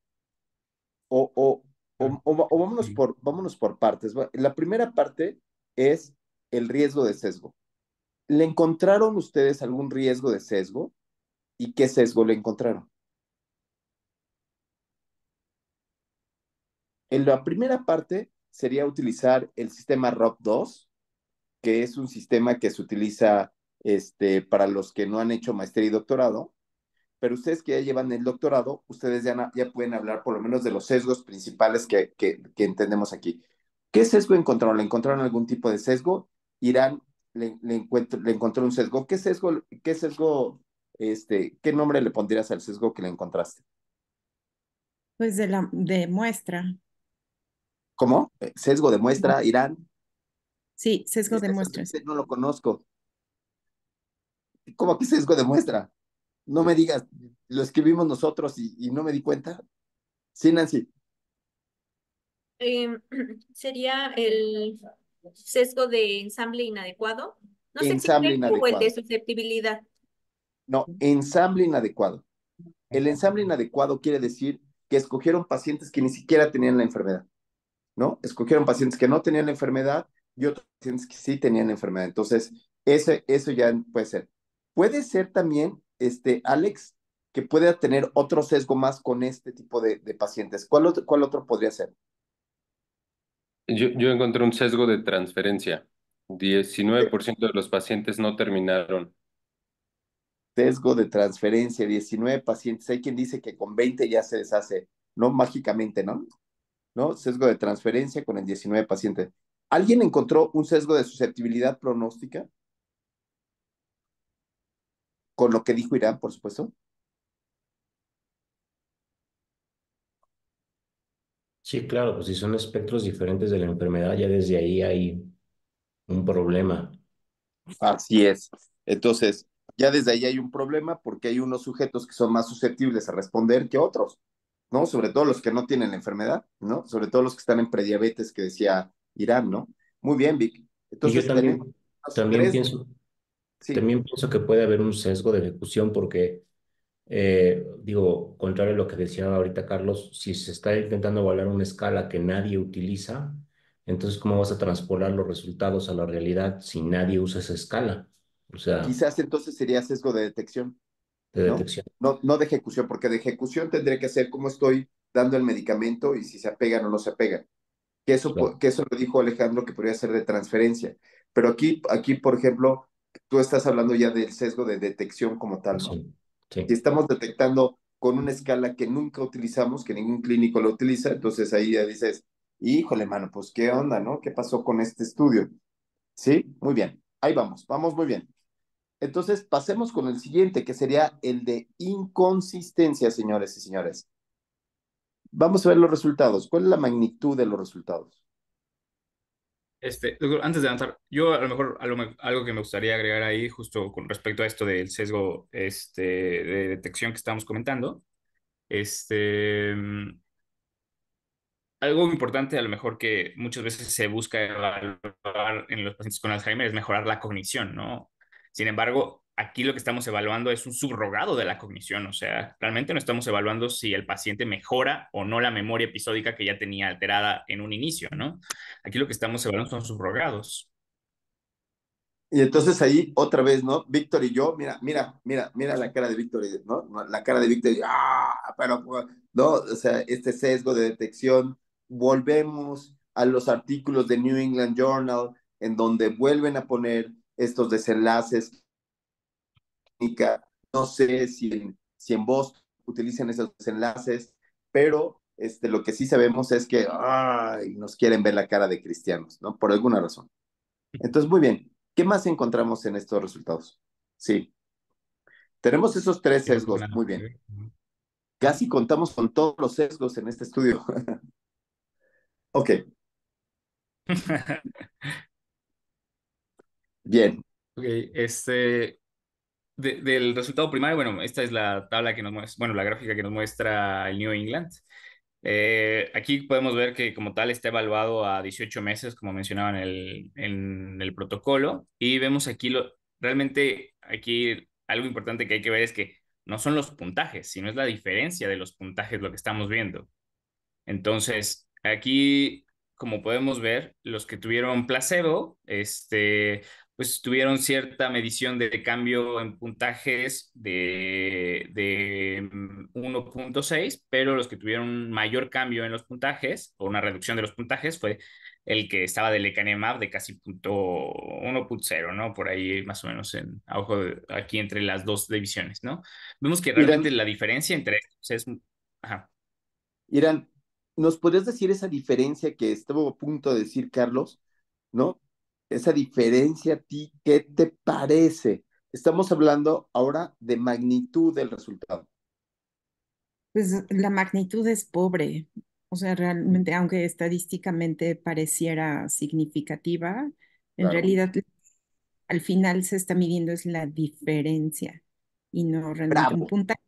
Ah, o, vámonos, por, por partes. La primera parte es el riesgo de sesgo. ¿Le encontraron ustedes algún riesgo de sesgo? ¿Y qué sesgo le encontraron? En la primera parte sería utilizar el sistema ROC2, que es un sistema que se utiliza este, para los que no han hecho maestría y doctorado, pero ustedes que ya llevan el doctorado, ustedes ya, ya pueden hablar por lo menos de los sesgos principales que, que, entendemos aquí. ¿Qué sesgo encontraron? ¿Le encontraron algún tipo de sesgo? Irán le, encuentro, le encontró un sesgo. ¿Qué sesgo, qué sesgo, este, qué nombre le pondrías al sesgo que le encontraste? Pues de la de muestra. ¿Cómo? Eh, ¿Sesgo de muestra, Irán? Sí, sesgo de este muestra. No lo conozco. ¿Cómo qué sesgo de muestra? no me digas, lo escribimos nosotros y, no me di cuenta. Sí, Nancy. Em, sería el sesgo de ensamble inadecuado. No sé si inadecuado. el de susceptibilidad. No, ensamble inadecuado. El ensamble inadecuado quiere decir que escogieron pacientes que ni siquiera tenían la enfermedad, ¿no? Escogieron pacientes que no tenían la enfermedad y otros pacientes que sí tenían la enfermedad. Entonces, ese, eso ya puede ser. Puede ser también este, Alex, que pueda tener otro sesgo más con este tipo de, pacientes? ¿Cuál otro, ¿Cuál otro podría ser? Yo, encontré un sesgo de transferencia. 19% de los pacientes no terminaron. Sesgo de transferencia, 19 pacientes. Hay quien dice que con 20 ya se deshace, no mágicamente, ¿no? ¿No? Sesgo de transferencia con el 19 paciente. ¿Alguien encontró un sesgo de susceptibilidad pronóstica? con lo que dijo Irán, por supuesto. Sí, claro, pues si son espectros diferentes de la enfermedad, ya desde ahí hay un problema. Así es. Entonces, ya desde ahí hay un problema porque hay unos sujetos que son más susceptibles a responder que otros, ¿no? Sobre todo los que no tienen la enfermedad, ¿no? Sobre todo los que están en prediabetes que decía Irán, ¿no? Muy bien, Vic. Entonces, yo también pienso, también pienso que puede haber un sesgo de ejecución porque, eh, digo, contrario a lo que decía ahorita Carlos, si se está intentando evaluar una escala que nadie utiliza, entonces ¿cómo vas a transpolar los resultados a la realidad si nadie usa esa escala? O sea, Quizás entonces sería sesgo de detección. De ¿no? detección. No, de ejecución, porque de ejecución tendría que ser cómo estoy dando el medicamento y si se apegan o no se apegan. Que eso, que eso lo dijo Alejandro que podría ser de transferencia. Pero aquí, aquí por ejemplo, tú estás hablando ya del sesgo de detección como tal, ¿no? Sí, Si estamos detectando con una escala que nunca utilizamos, que ningún clínico lo utiliza, entonces ahí ya dices, híjole, mano, pues qué onda, ¿no? ¿Qué pasó con este estudio? Sí, muy bien, ahí vamos, vamos muy bien. Entonces, pasemos con el siguiente, que sería el de inconsistencia, señores y señores. Vamos a ver los resultados. ¿Cuál es la magnitud de los resultados? Este, antes de avanzar, yo a lo mejor algo, que me gustaría agregar ahí, justo con respecto a esto del sesgo este, de detección que estamos comentando, este, mm, algo importante a lo mejor que muchas veces se busca evaluar en los pacientes con Alzheimer es mejorar la cognición, ¿no? Sin embargo, aquí lo que estamos evaluando es un subrogado de la cognición, o sea, realmente no estamos evaluando si el paciente mejora o no la memoria episódica que ya tenía alterada en un inicio, ¿no? Aquí lo que estamos evaluando son subrogados. Y entonces ahí otra vez, ¿no? Víctor y yo, mira, mira, mira, mira la cara de Víctor, ¿no? La cara de Víctor, ah, pero, pues, ¿no? O sea, este sesgo de detección, volvemos a los artículos de New England Journal, en donde vuelven a poner estos desenlaces no sé si en, si en utilizan esos enlaces, pero este, lo que sí sabemos es que nos quieren ver la cara de cristianos, ¿no? Por alguna razón. Entonces, muy bien, ¿qué más encontramos en estos resultados? Sí, tenemos esos tres sesgos, muy bien. Casi contamos con todos los sesgos en este estudio. ok. Bien. Ok, este, del resultado primario, bueno, esta es la tabla que nos muestra, bueno, la gráfica que nos muestra el New England. Eh, aquí podemos ver que como tal está evaluado a 18 meses, como mencionaba en el, en el protocolo, y vemos aquí lo, realmente aquí algo importante que hay que ver es que no son los puntajes, sino es la diferencia de los puntajes lo que estamos viendo. Entonces, aquí, como podemos ver, los que tuvieron placebo, este, pues tuvieron cierta medición de cambio en puntajes de, de 1.6, mm, pero los que tuvieron mayor cambio en los puntajes o una reducción de los puntajes fue el que estaba del Lecanemab de casi punto 1.0, ¿no? Por ahí más o menos en, ojo aquí entre las dos divisiones, ¿no? Vemos que realmente la diferencia entre estos es... Ajá. Irán, ¿nos podrías decir esa diferencia que estuvo a punto de decir Carlos, ¿no? esa diferencia a ti, ¿qué te parece? Estamos hablando ahora de magnitud del resultado. Pues la magnitud es pobre, o sea, realmente, aunque estadísticamente pareciera significativa, en realidad al final se está midiendo es la diferencia y no realmente un puntaje.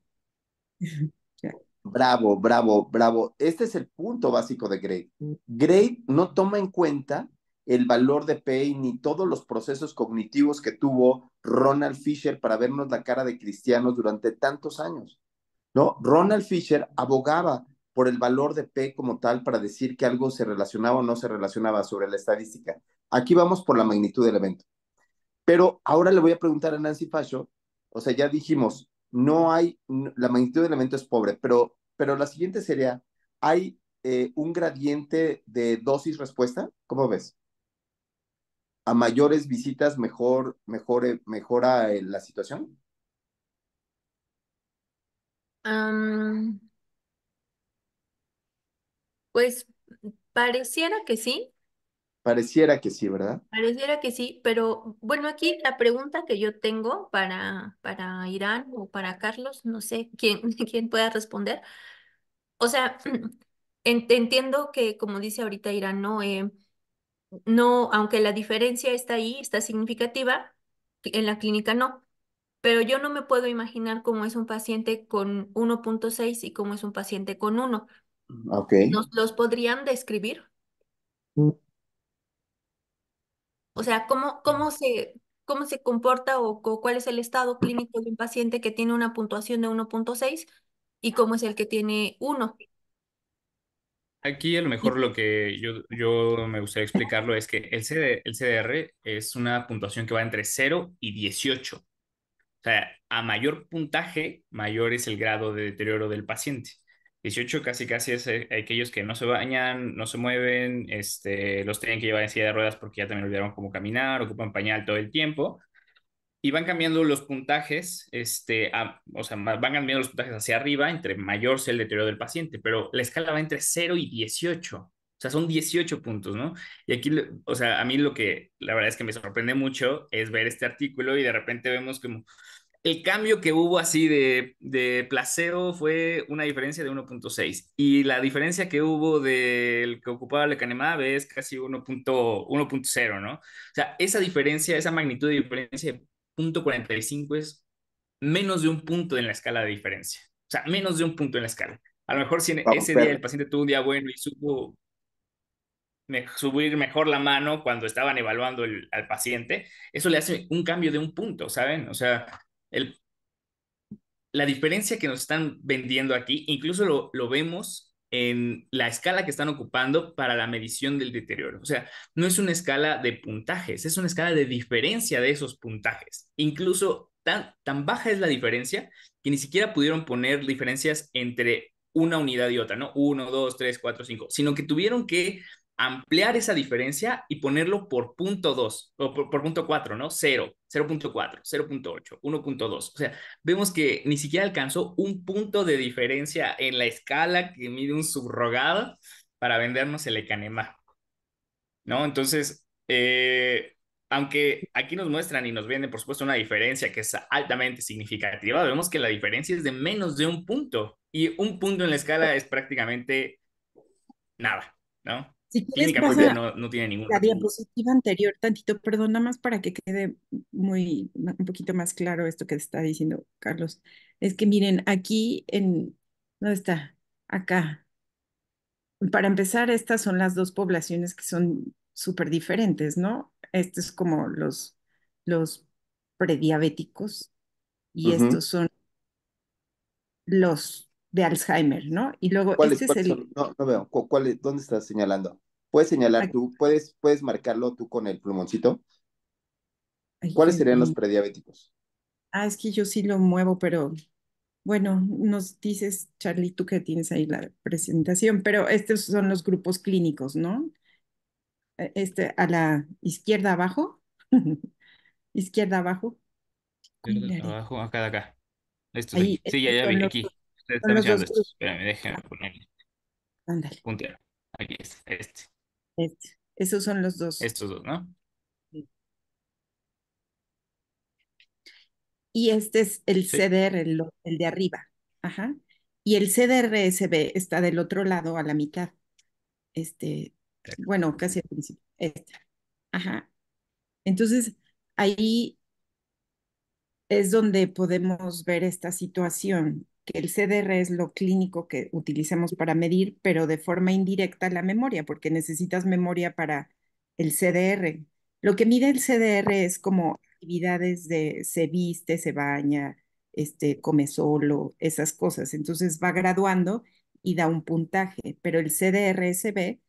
Bravo, bravo, bravo. Este es el punto básico de Grade. Grade no toma en cuenta el valor de p ni todos los procesos cognitivos que tuvo Ronald Fisher para vernos la cara de cristianos durante tantos años. ¿no? Ronald Fisher abogaba por el valor de P como tal para decir que algo se relacionaba o no se relacionaba sobre la estadística. Aquí vamos por la magnitud del evento. Pero ahora le voy a preguntar a Nancy Fascio, o sea, ya dijimos, no hay, la magnitud del evento es pobre, pero, pero la siguiente sería, ¿hay eh, un gradiente de dosis-respuesta? ¿Cómo ves? a mayores visitas mejor, mejor eh, mejora eh, la situación? pues pareciera que sí. Pareciera que sí, ¿verdad? Pareciera que sí, pero bueno, aquí la pregunta que yo tengo para, para Irán o para Carlos, no sé quién, quién pueda responder. O sea, entiendo que, como dice ahorita Irán, no, eh, no, aunque la diferencia está ahí, está significativa, en la clínica no. Pero yo no me puedo imaginar cómo es un paciente con 1.6 y cómo es un paciente con 1. Mm, ¿Nos los podrían describir? Mm. O sea, ¿cómo, cómo se, cómo se comporta o, cuál es el estado clínico de un paciente que tiene una puntuación de 1.6 y cómo es el que tiene 1? Aquí a lo mejor lo que yo, me gustaría explicarlo es que el, CDR es una puntuación que va entre 0 y 18. O sea, a mayor puntaje, mayor es el grado de deterioro del paciente. 18 casi casi es eh, aquellos que no se bañan, no se mueven, este, los tienen que llevar en silla de ruedas porque ya también olvidaron cómo caminar, ocupan pañal todo el tiempo y van cambiando los puntajes, este, o sea, van cambiando los puntajes hacia arriba, entre mayor sea el deterioro del paciente, pero la escala va entre 0 y 18. O sea, son 18 puntos, ¿no? Y aquí, o sea, a mí lo que la verdad es que me sorprende mucho es ver este artículo y de repente vemos como el cambio que hubo así de, de placebo fue una diferencia de 1.6 y la diferencia que hubo del que ocupaba la canemada es casi 1.0, ¿no? O sea, esa diferencia, esa magnitud de diferencia 0.45 es menos de un punto en la escala de diferencia. O sea, menos de un punto en la escala. A lo mejor si ese día el paciente tuvo un día bueno y supo subir mejor la mano cuando estaban evaluando al paciente, eso le hace un cambio de un punto, ¿saben? O sea, el, la diferencia que nos están vendiendo aquí, incluso lo, lo vemos en la escala que están ocupando para la medición del deterioro. O sea, no es una escala de puntajes, es una escala de diferencia de esos puntajes. Incluso tan, tan baja es la diferencia que ni siquiera pudieron poner diferencias entre una unidad y otra, ¿no? Uno, dos, tres, cuatro, cinco, sino que tuvieron que ampliar esa diferencia y ponerlo por punto 2, o por, punto 4, ¿no? 0, 0.4, 0.8, 1.2. O sea, vemos que ni siquiera alcanzó un punto de diferencia en la escala que mide un subrogado para vendernos el ecanema ¿No? Entonces, eh, aunque aquí nos muestran y nos venden, por supuesto, una diferencia que es altamente significativa, vemos que la diferencia es de menos de un punto. Y un punto en la escala es prácticamente nada, ¿no? La diapositiva anterior, tantito, perdón, nada más para que quede muy, un poquito más claro esto que está diciendo Carlos. Es que miren, aquí en, ¿dónde está? Acá. Para empezar, estas son las dos poblaciones que son súper diferentes, ¿no? Estos es como los, los prediabéticos y estos son los de Alzheimer, ¿no? Y luego, es el... No, no veo, ¿dónde estás señalando? ¿Puedes señalar tú, puedes, puedes marcarlo tú con el plumoncito? ¿Cuáles serían los prediabéticos? Ah, es que yo sí lo muevo, pero bueno, nos dices, Charlie, tú que tienes ahí la presentación, pero estos son los grupos clínicos, ¿no? E, este, a la izquierda abajo, izquierda abajo. Abajo, acá, de acá. ahí, Sí, ya, ya aquí. Están Aquí este. este. Esos son los dos. Estos dos, ¿no? Y este es el CDR, el, de arriba. Ajá. Y el CDR CDRSB está del otro lado a la mitad. Este, bueno, casi al principio. Este. Ajá. Entonces, ahí es donde podemos ver esta situación que el CDR es lo clínico que utilizamos para medir, pero de forma indirecta la memoria, porque necesitas memoria para el CDR. Lo que mide el CDR es como actividades de se viste, se baña, este, come solo, esas cosas. Entonces va graduando y da un puntaje, pero el CDRSB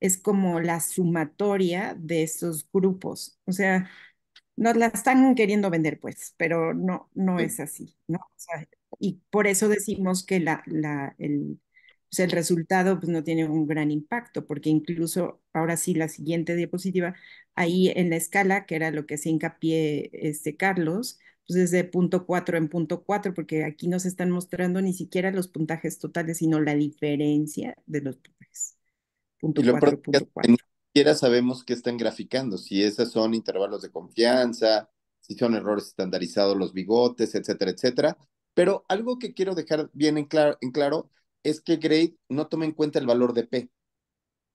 es como la sumatoria de esos grupos. O sea, nos la están queriendo vender, pues, pero no, no es así, ¿no? O sea, y por eso decimos que la, la, el, el resultado pues, no tiene un gran impacto, porque incluso ahora sí, la siguiente diapositiva, ahí en la escala, que era lo que se hincapié este Carlos, pues desde punto 4 en punto 4, porque aquí no se están mostrando ni siquiera los puntajes totales, sino la diferencia de los puntajes. 4, punto 4. Ni siquiera sabemos qué están graficando, si esos son intervalos de confianza, si son errores estandarizados los bigotes, etcétera, etcétera. Pero algo que quiero dejar bien en claro, en claro es que Grade no toma en cuenta el valor de P.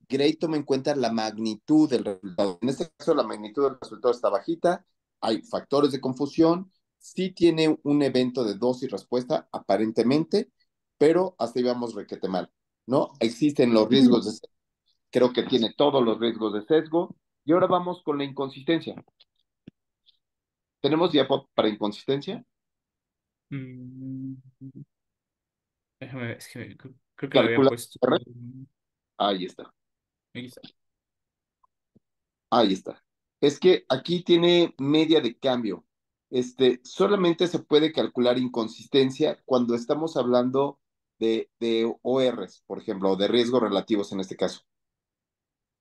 Grade toma en cuenta la magnitud del resultado. En este caso, la magnitud del resultado está bajita, hay factores de confusión, sí tiene un evento de dosis respuesta, aparentemente, pero hasta vamos requete mal, ¿no? Existen los riesgos de sesgo, creo que tiene todos los riesgos de sesgo, y ahora vamos con la inconsistencia. ¿Tenemos diapo para inconsistencia? Mm, déjame ver, es que creo que lo había puesto. Ahí está. Ahí está. Es que aquí tiene media de cambio. Este, solamente se puede calcular inconsistencia cuando estamos hablando de, de ORs, por ejemplo, o de riesgos relativos en este caso.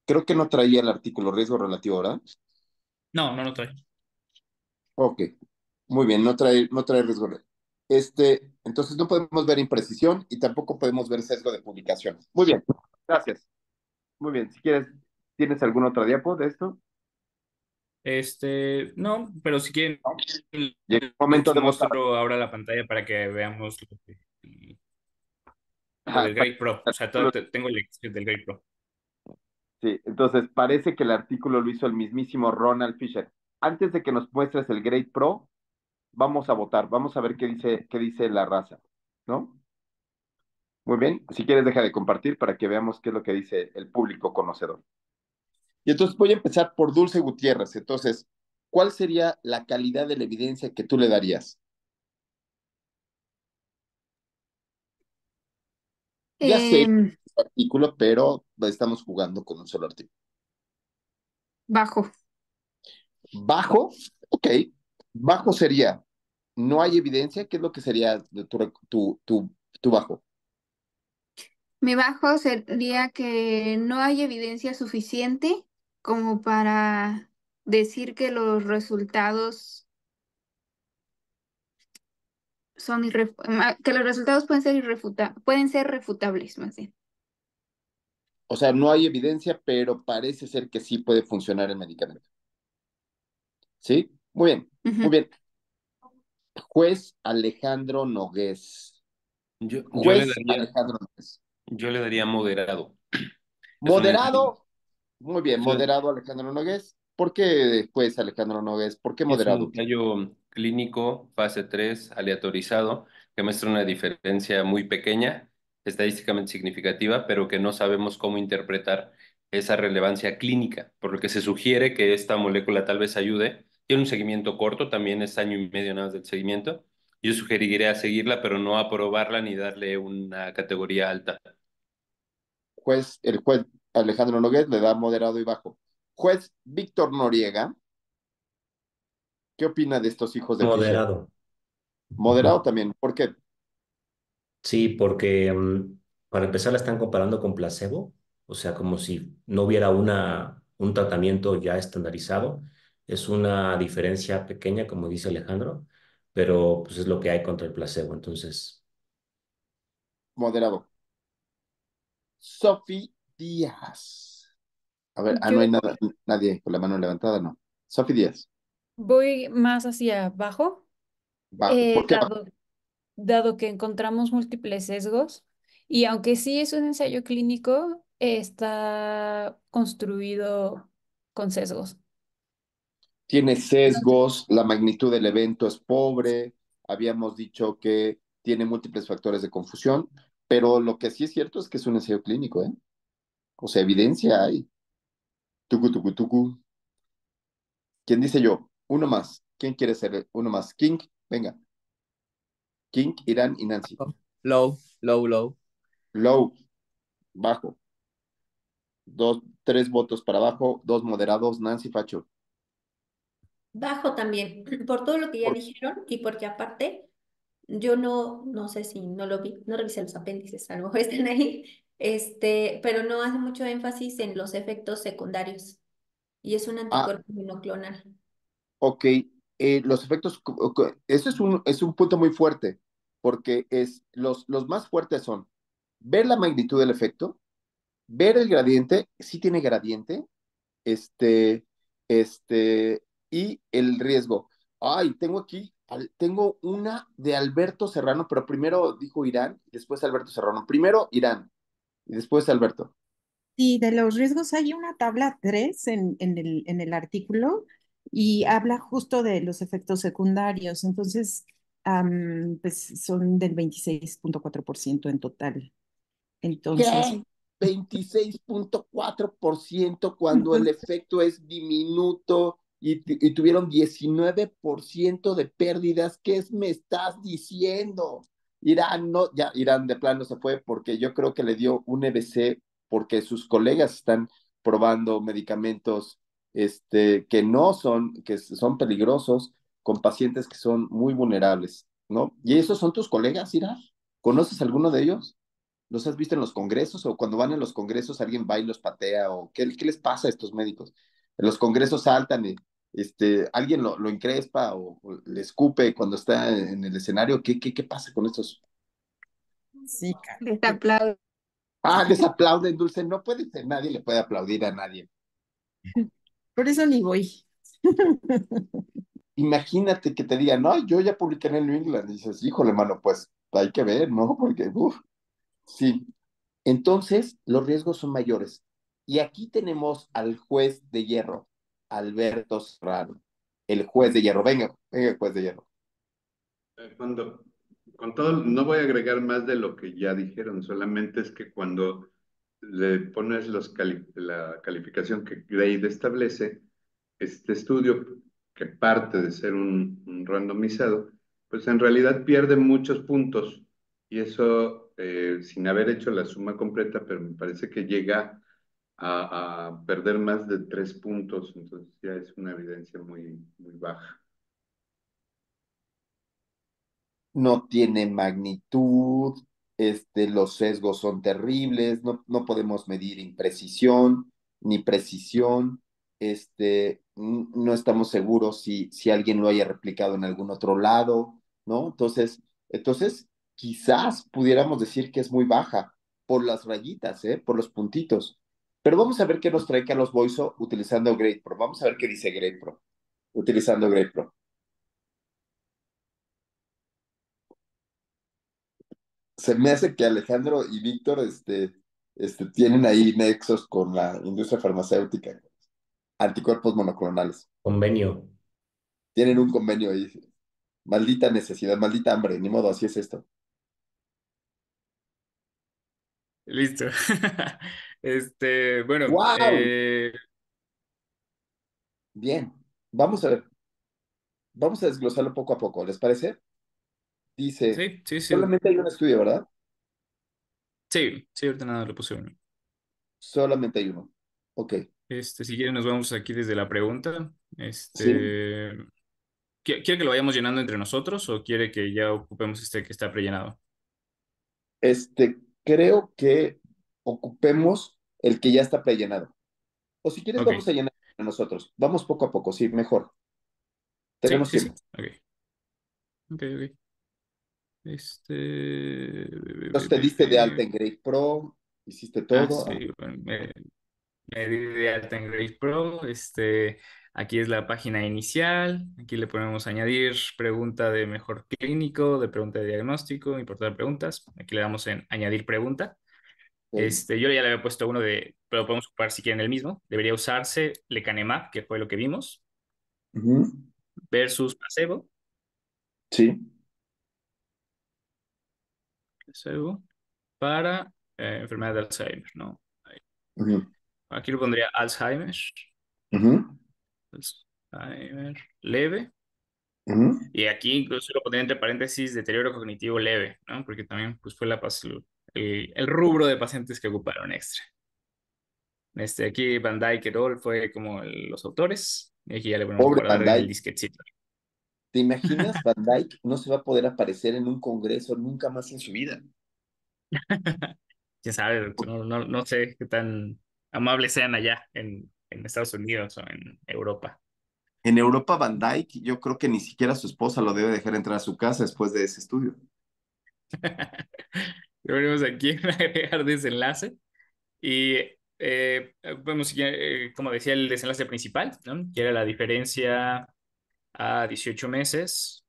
Creo que no traía el artículo riesgo relativo, ¿verdad? No, no lo trae. Ok, muy bien, no trae, no trae este, entonces no podemos ver imprecisión y tampoco podemos ver sesgo de publicación. Muy bien, gracias. Muy bien, si quieres, ¿tienes algún otro diapo de esto? Este, no, pero si quieren, llega el momento de mostrar ahora la pantalla para que veamos El Great Pro. O sea, todo, tengo el del Great Pro. Sí, entonces parece que el artículo lo hizo el mismísimo Ronald Fisher. Antes de que nos muestres el Great Pro, vamos a votar, vamos a ver qué dice, qué dice la raza, ¿no? Muy bien, si quieres deja de compartir para que veamos qué es lo que dice el público conocedor. Y entonces voy a empezar por Dulce Gutiérrez. Entonces, ¿cuál sería la calidad de la evidencia que tú le darías? Ya sé, em. artículo, pero estamos jugando con un solo artículo. Bajo. ¿Bajo? Ok, bajo sería, no hay evidencia, ¿qué es lo que sería tu, tu, tu, bajo? Mi bajo sería que no hay evidencia suficiente como para decir que los resultados son que los resultados pueden ser pueden ser refutables más bien. O sea, no hay evidencia, pero parece ser que sí puede funcionar el medicamento. ¿Sí? Muy bien, muy bien. Juez Alejandro Nogués. Yo, le Alejandro Nogués. yo, le daría, moderado. Moderado, muy bien, moderado Alejandro Nogués. ¿Por qué eh, juez Alejandro Nogués? ¿Por qué moderado? Es un clínico, fase 3, aleatorizado, que muestra una diferencia muy pequeña, estadísticamente significativa, pero que no sabemos cómo interpretar esa relevancia clínica, por lo que se sugiere que esta molécula tal vez ayude tiene un seguimiento corto, también es año y medio nada más del seguimiento. Yo sugeriría seguirla, pero no aprobarla ni darle una categoría alta. Juez, el juez Alejandro Nogués le da moderado y bajo. Juez Víctor Noriega, ¿qué opina de estos hijos de Moderado. Moderado también, ¿por qué? Sí, porque mm, para empezar la están comparando con placebo, o sea, como si no hubiera una, un tratamiento ya estandarizado. Es una diferencia pequeña, como dice Alejandro, pero pues es lo que hay contra el placebo, entonces. Moderado. Sofi Díaz. A ver, ah, no hay nadie con la mano levantada, no. Sofi Díaz. Voy más hacia abajo. Eh, dado que encontramos múltiples sesgos, y aunque sí es un ensayo clínico, está construido con sesgos tiene sesgos, la magnitud del evento es pobre, habíamos dicho que tiene múltiples factores de confusión, pero lo que sí es cierto es que es un ensayo clínico, ¿eh? O sea, evidencia hay. Tucu, tucu, tucu. ¿Quién dice yo? Uno más. ¿Quién quiere ser uno más? King, venga. King, Irán y Nancy. Oh, low, low, low. Low, bajo. Dos, tres votos para abajo, dos moderados, Nancy Facho. Bajo también, por todo lo que ya dijeron y porque aparte, yo no, no sé si no lo vi, no revisé los apéndices, a lo mejor están ahí, este, pero no hace mucho énfasis en los efectos secundarios y es un ah. anticuerpo monoclonal. Ok, eh, los efectos, eso es un, es un punto muy fuerte, porque es, los, los más fuertes son ver la magnitud del efecto, ver el gradiente, si tiene gradiente, este, este, y el riesgo. Ay, tengo aquí, tengo una de Alberto Serrano, pero primero dijo Irán, después Alberto Serrano. Primero Irán y después Alberto. Sí, de los riesgos hay una tabla 3 en, en, el, en el artículo y habla justo de los efectos secundarios. Entonces, pues son del 26.4% en total. Entonces, ¿Qué? 26.4% cuando el efecto es diminuto y, tuvieron 19% de pérdidas. ¿Qué me estás diciendo? Irán no, ya Irán de plano se fue porque yo creo que le dio un EBC porque sus colegas están probando medicamentos este, que no son, que son peligrosos con pacientes que son muy vulnerables, ¿no? ¿Y esos son tus colegas, Irán? ¿Conoces alguno de ellos? ¿Los has visto en los congresos o cuando van a los congresos alguien va y los patea o qué, qué les pasa a estos médicos? En los congresos saltan y este, alguien lo, lo increspa o, le escupe cuando está en el escenario, ¿qué, qué, qué pasa con estos? Sí, les aplauden. Ah, les aplauden, Dulce, no puede ser, nadie le puede aplaudir a nadie. Por eso ni voy. Imagínate que te digan, no, yo ya publiqué en el New England, dices, híjole, mano, pues hay que ver, ¿no? Porque, uff, sí. Entonces, los riesgos son mayores. Y aquí tenemos al juez de hierro, Alberto Serrano, el juez de hierro. Venga, venga, juez de hierro. Cuando, con todo, no voy a agregar más de lo que ya dijeron, solamente es que cuando le pones la calificación que Grade establece, este estudio, que parte de ser un, randomizado, pues en realidad pierde muchos puntos y eso eh, sin haber hecho la suma completa, pero me parece que llega a, perder más de tres puntos, entonces ya es una evidencia muy, muy baja. No tiene magnitud, este, los sesgos son terribles, no, no podemos medir imprecisión ni precisión, este, no estamos seguros si, si alguien lo haya replicado en algún otro lado, ¿no? Entonces, entonces, quizás pudiéramos decir que es muy baja por las rayitas, ¿eh? por los puntitos, pero vamos a ver qué nos trae Carlos Boiso utilizando Pro. Vamos a ver qué dice pro utilizando pro Se me hace que Alejandro y Víctor este, este, tienen ahí nexos con la industria farmacéutica, anticuerpos monoclonales. Convenio. Tienen un convenio ahí. Maldita necesidad, maldita hambre, ni modo, así es esto. Listo. Este, bueno. Eh, Bien, vamos a ver. Vamos a desglosarlo poco a poco, ¿les parece? Dice, sí, sí, sí. solamente hay un estudio, ¿verdad? Sí, sí, ahorita nada, lo puse uno. Solamente hay uno. Ok. Este, si quieren, nos vamos aquí desde la pregunta. Este, ¿Quiere que lo vayamos llenando entre nosotros o quiere que ya ocupemos este que está prellenado? Este, creo que ocupemos el que ya está prellenado. O si quieres, vamos a llenar nosotros. Vamos poco a poco, sí, mejor. Tenemos tiempo. Ok. Ok, Este. te diste de alta Pro, hiciste ah, todo. sí, me, di de alta Pro. Este, aquí es la página inicial. Aquí le podemos añadir pregunta de mejor clínico, de pregunta de diagnóstico, importar preguntas. Aquí le damos en añadir pregunta. Este, yo ya le había puesto uno de, pero podemos ocupar si quieren el mismo. Debería usarse lecanemab, que fue lo que vimos, versus placebo. Sí. Placebo para eh, enfermedad de Alzheimer, ¿no? Aquí lo pondría Alzheimer. Alzheimer leve. Y aquí incluso lo pondría entre paréntesis deterioro cognitivo leve, ¿no? Porque también pues, fue la, el, rubro de pacientes que ocuparon extra. Este, aquí Van Dyke et fue como los autores. Y aquí ya le ponemos Pobre Van Dyke. ¿Te imaginas Van Dyke no se va a poder aparecer en un congreso nunca más en su vida? Quién sabe, pues, no, sé qué tan amables sean allá en, en, Estados Unidos o en Europa. En Europa, Van Dyke, yo creo que ni siquiera su esposa lo debe dejar entrar a su casa después de ese estudio. aquí a agregar desenlace. Y eh, eh, como decía, el desenlace principal, ¿no? que era la diferencia a 18 meses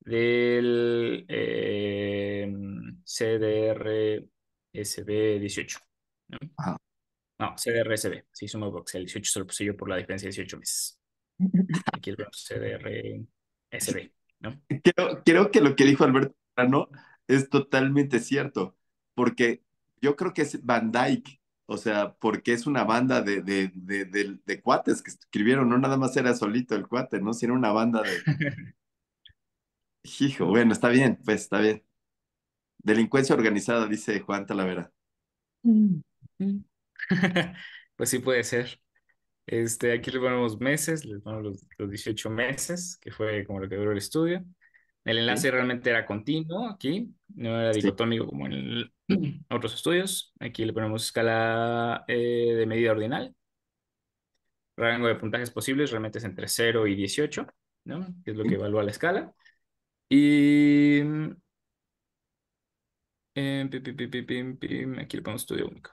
del eh, CDR-SB 18. ¿no? CDR-SB, sí, box, el 18 se lo por la diferencia de 18 meses. Aquí el CDR-SB. Creo, creo que lo que dijo Alberto ¿no? es totalmente cierto, porque yo creo que es Van Dyke, o sea, porque es una banda de, de, cuates que escribieron, no nada más era solito el cuate, ¿no? Sino una banda de... Hijo, bueno, está bien, pues está bien. Delincuencia organizada, dice Juan Talavera. Pues sí puede ser. Este, aquí le ponemos meses, le ponemos los 18 meses, que fue como lo que duró el estudio. El enlace realmente era continuo aquí, no era dicotómico como en otros estudios. Aquí le ponemos escala eh, de medida ordinal. Rango de puntajes posibles realmente es entre 0 y 18, ¿no? que es lo que evalúa la escala. Y em, aquí le ponemos estudio único.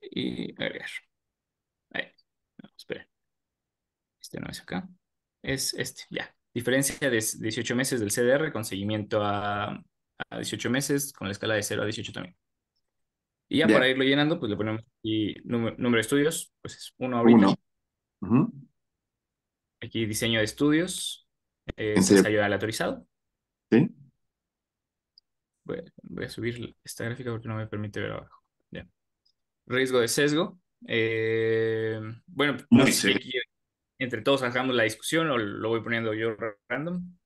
Y agregar. Ahí. No, espera. Este no es acá es este, ya. Diferencia de 18 meses del CDR con seguimiento a, 18 meses con la escala de 0 a 18 también. Y ya para irlo llenando, pues le ponemos aquí número, de estudios, pues es uno ahorita. Aquí diseño de estudios, eh, ensayo aleatorizado. Sí. Voy, a subir esta gráfica porque no me permite ver abajo. Riesgo de sesgo. Eh, bueno, no sé aquí entre todos hagamos la discusión o lo voy poniendo yo random.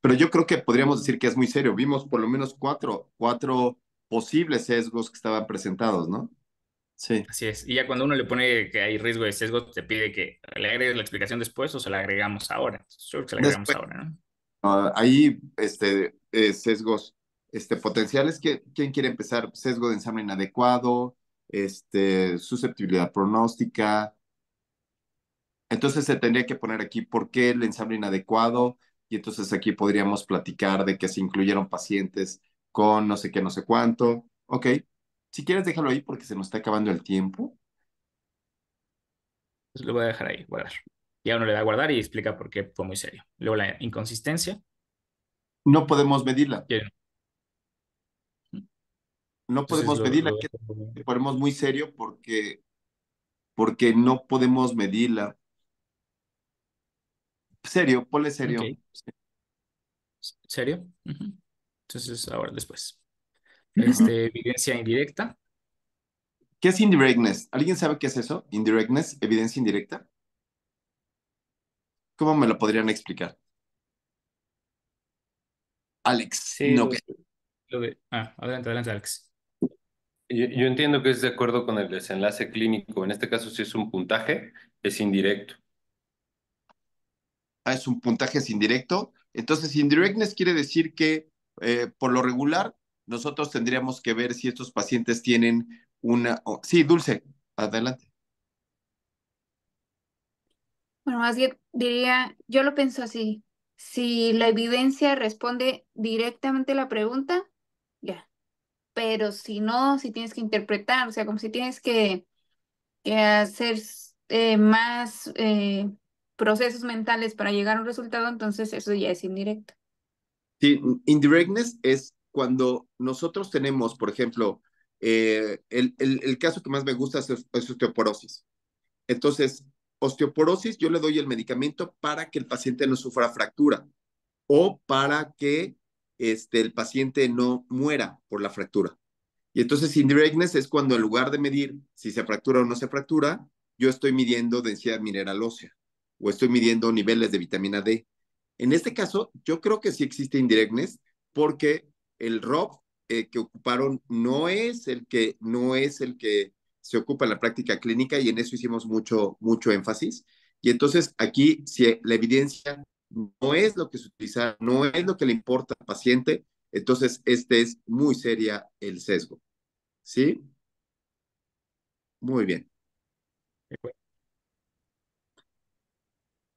Pero yo creo que podríamos decir que es muy serio. Vimos por lo menos cuatro, cuatro posibles sesgos que estaban presentados, ¿no? Sí. Así es. Y ya cuando uno le pone que hay riesgo de sesgo, te pide que le agregues la explicación después o se la agregamos ahora. Yo que se la agregamos ahora, ¿no? Hay ah, ahí, este, eh, sesgos este, potenciales. que ¿Quién quiere empezar? Sesgo de ensamble inadecuado, este, susceptibilidad pronóstica, entonces se tendría que poner aquí por qué el ensamble inadecuado y entonces aquí podríamos platicar de que se incluyeron pacientes con no sé qué, no sé cuánto. Ok, si quieres déjalo ahí porque se nos está acabando el tiempo. Pues lo voy a dejar ahí, guardar. Ya uno le da a guardar y explica por qué fue muy serio. Luego la inconsistencia. No podemos medirla. No podemos medirla, lo, ponemos muy serio porque, porque no podemos medirla Serio, ponle serio. ¿Serio? Entonces, ahora después. Este, evidencia indirecta. ¿Qué es indirectness? ¿Alguien sabe qué es eso? Indirectness, evidencia indirecta. ¿Cómo me lo podrían explicar? Alex. no. lo ah, adelante, adelante, Alex. yo, entiendo que es de acuerdo con el desenlace clínico. En este caso, si es un puntaje, es indirecto. Ah, es un puntaje indirecto. Entonces, indirectness quiere decir que eh, por lo regular nosotros tendríamos que ver si estos pacientes tienen una... sí, Dulce, adelante. Bueno, más bien diría, yo lo pienso así, si la evidencia responde directamente a la pregunta, ya. Pero si no, si tienes que interpretar, o sea, como si tienes que, hacer eh, más, eh, procesos mentales para llegar a un resultado, entonces eso ya es indirecto. Sí, indirectness es cuando nosotros tenemos, por ejemplo, eh, el, el, caso que más me gusta es, osteoporosis. Entonces, osteoporosis, yo le doy el medicamento para que el paciente no sufra fractura o para que este, el paciente no muera por la fractura. Y entonces indirectness es cuando en lugar de medir si se fractura o no se fractura, yo estoy midiendo densidad mineral ósea o estoy midiendo niveles de vitamina D. En este caso, yo creo que sí existe indirectness porque el ROP eh, que ocuparon no es el que no es el que se ocupa en la práctica clínica y en eso hicimos mucho mucho énfasis. Y entonces aquí si la evidencia no es lo que se utiliza, no es lo que le importa al paciente, entonces este es muy seria el sesgo. ¿Sí? Muy bien.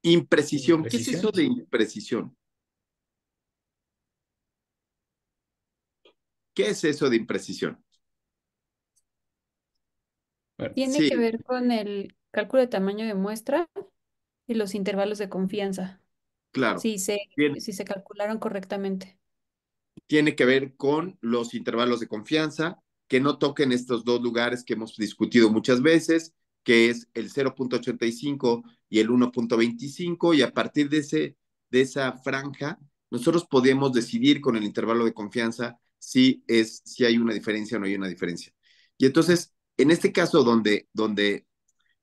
Imprecisión. ¿Qué es eso de imprecisión? ¿Qué es eso de imprecisión? Tiene que ver con el cálculo de tamaño de muestra y los intervalos de confianza. Claro. si se calcularon correctamente. Tiene que ver con los intervalos de confianza, que no toquen estos dos lugares que hemos discutido muchas veces, que es el 0.85 y el 1.25, y a partir de, ese, de esa franja, nosotros podemos decidir con el intervalo de confianza si, es, si hay una diferencia o no hay una diferencia. Y entonces, en este caso donde, donde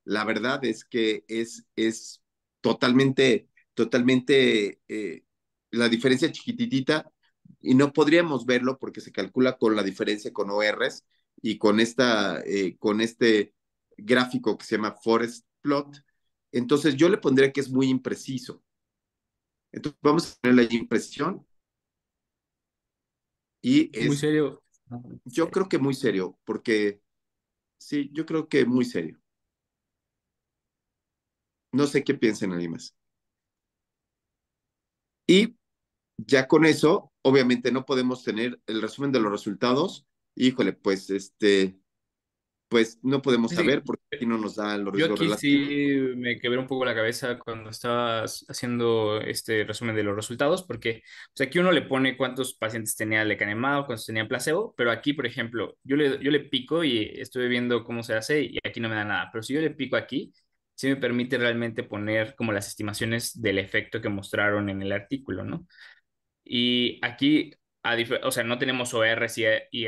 la verdad es que es, es totalmente, totalmente eh, la diferencia chiquititita, y no podríamos verlo porque se calcula con la diferencia con ORs y con, esta, eh, con este gráfico que se llama Forest Plot, entonces yo le pondría que es muy impreciso. Entonces vamos a tener la impresión. Y es, muy serio. Yo creo que muy serio, porque sí, yo creo que muy serio. No sé qué piensa nadie más. Y ya con eso, obviamente no podemos tener el resumen de los resultados. Híjole, pues este, pues no podemos saber porque aquí no nos da los Yo aquí sí me quebré un poco la cabeza cuando estabas haciendo este resumen de los resultados, porque aquí uno le pone cuántos pacientes tenía lecanemado, cuántos tenían placebo, pero aquí, por ejemplo, yo le, yo le pico y estoy viendo cómo se hace y aquí no me da nada, pero si yo le pico aquí, sí me permite realmente poner como las estimaciones del efecto que mostraron en el artículo, ¿no? Y aquí, a o sea, no tenemos ORs e, y, y y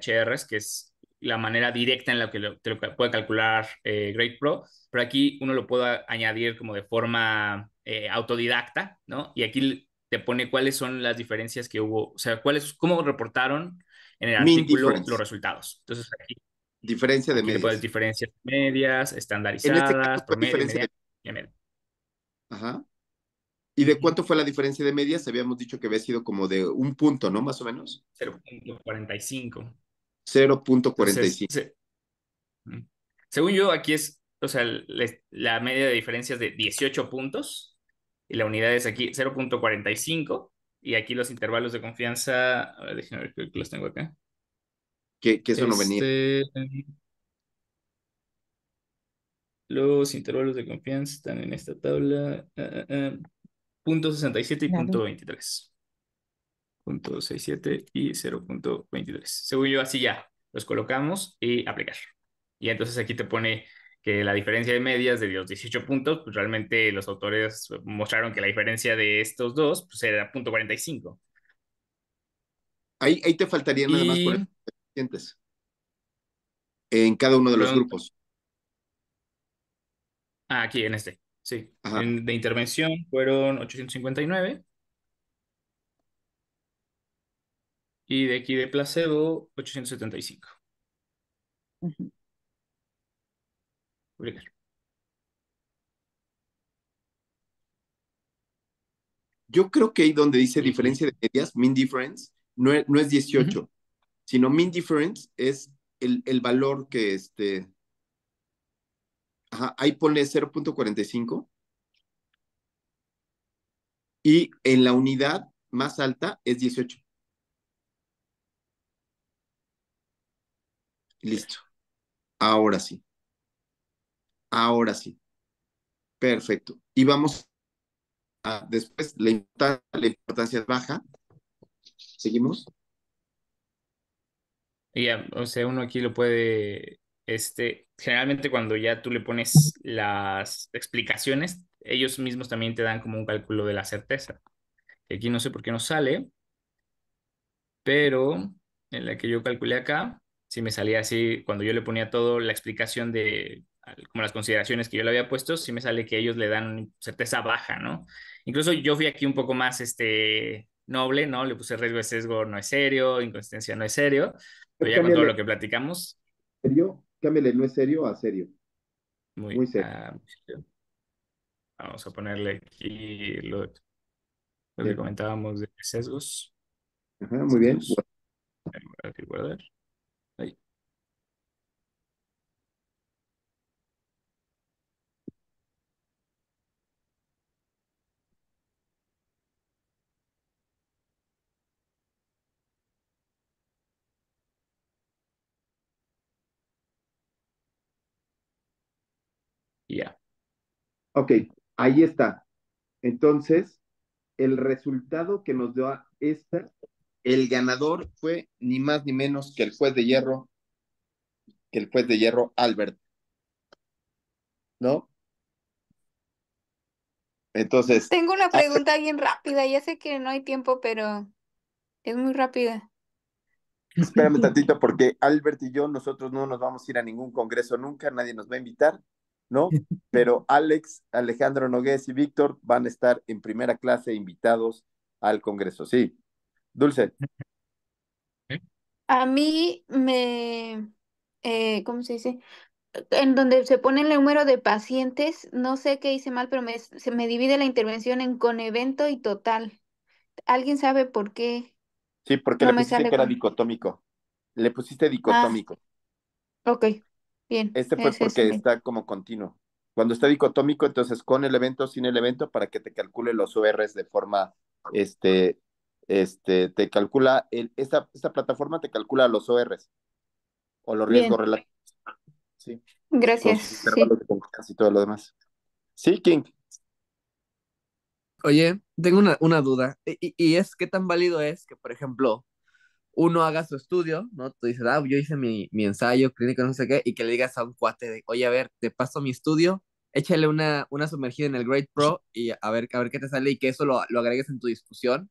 HRs, que es la manera directa en la que te lo puede calcular eh, Great Pro, pero aquí uno lo puede añadir como de forma eh, autodidacta, ¿no? Y aquí te pone cuáles son las diferencias que hubo, o sea, cuáles, cómo reportaron en el artículo los resultados. Entonces aquí... Diferencia de medias. Puedes diferencias medias, este estandarizadas, promedio, Ajá. ¿Y de cuánto fue la diferencia de medias? Habíamos dicho que había sido como de un punto, ¿no? Más o menos. 0.45. 0.45. Mm, según yo, aquí es, o sea, la media de diferencia es de 18 puntos y la unidad es aquí 0.45 y aquí los intervalos de confianza, déjenme ver que los tengo acá. Que, qué eso este, no venía. Los intervalos de confianza están en esta tabla, ah, ah, ah, punto y punto .23. 0.67 y 0.23. Según yo, así ya los colocamos y aplicar. Y entonces aquí te pone que la diferencia de medias de los 18 puntos, pues realmente los autores mostraron que la diferencia de estos dos pues era 0.45. Ahí, ahí te faltarían nada más en cada uno de los grupos. Ah, aquí en este, sí. de intervención fueron 859 Y de aquí de placebo, 875. Yo creo que ahí donde dice diferencia de medias, mean difference, no es, 18, sino mean difference es el, el valor que este. Ajá, ahí pone 0.45. Y en la unidad más alta es 18. Listo. Ahora sí. Ahora sí. Perfecto. Y vamos a, después, la importancia, es baja. ¿Seguimos? Ya, o sea, uno aquí lo puede, este, generalmente cuando ya tú le pones las explicaciones, ellos mismos también te dan como un cálculo de la certeza. Aquí no sé por qué no sale, pero en la que yo calculé acá, sí me salía así, cuando yo le ponía todo la explicación de como las consideraciones que yo le había puesto, si me sale que ellos le dan certeza baja, ¿no? Incluso yo fui aquí un poco más este, noble, ¿no? Le puse riesgo de sesgo no es serio, inconsistencia no es serio, pero, pues ya con todo lo que platicamos. ¿Serio? Cámbiale no es serio a serio. Muy, ah, serio. vamos a ponerle aquí lo, que comentábamos de sesgos. Ajá, muy bien. Guardar. Ok, ahí está. Entonces, el resultado que nos dio esta, el ganador fue ni más ni menos que el juez de hierro, que el juez de hierro Albert. ¿No? Entonces. Tengo una pregunta bien rápida, ya sé que no hay tiempo, pero es muy rápida. Espérame tantito porque Albert y yo, nosotros no nos vamos a ir a ningún congreso nunca, nadie nos va a invitar. ¿no? Pero Alex, Alejandro Nogués y Víctor van a estar en primera clase invitados al Congreso, sí. Dulce. A mí me, eh, ¿cómo se dice? En donde se pone el número de pacientes, no sé qué hice mal, pero se me divide la intervención en con evento y total. ¿Alguien sabe por qué? Sí, porque le pusiste que era dicotómico. Le pusiste ah. dicotómico. Okay. ok. Bien. Este fue porque está como continuo. Cuando está dicotómico, entonces con el evento, sin el evento, para que te calcule los ORs de forma, este, este, te calcula, esta, esta plataforma te calcula los ORs o los riesgos relativos. Sí. Gracias. Casi todo lo demás. Sí, King. Oye, tengo una, una duda, y, y, es qué tan válido es que, por ejemplo, uno haga su estudio, ¿no? Tú dices, ah, yo hice mi, mi ensayo clínico, no sé qué, y que le digas a un cuate, de, oye, a ver, te paso mi estudio, échale una, una sumergida en el Great Pro y a ver, a ver qué te sale y que eso lo, lo agregues en tu discusión.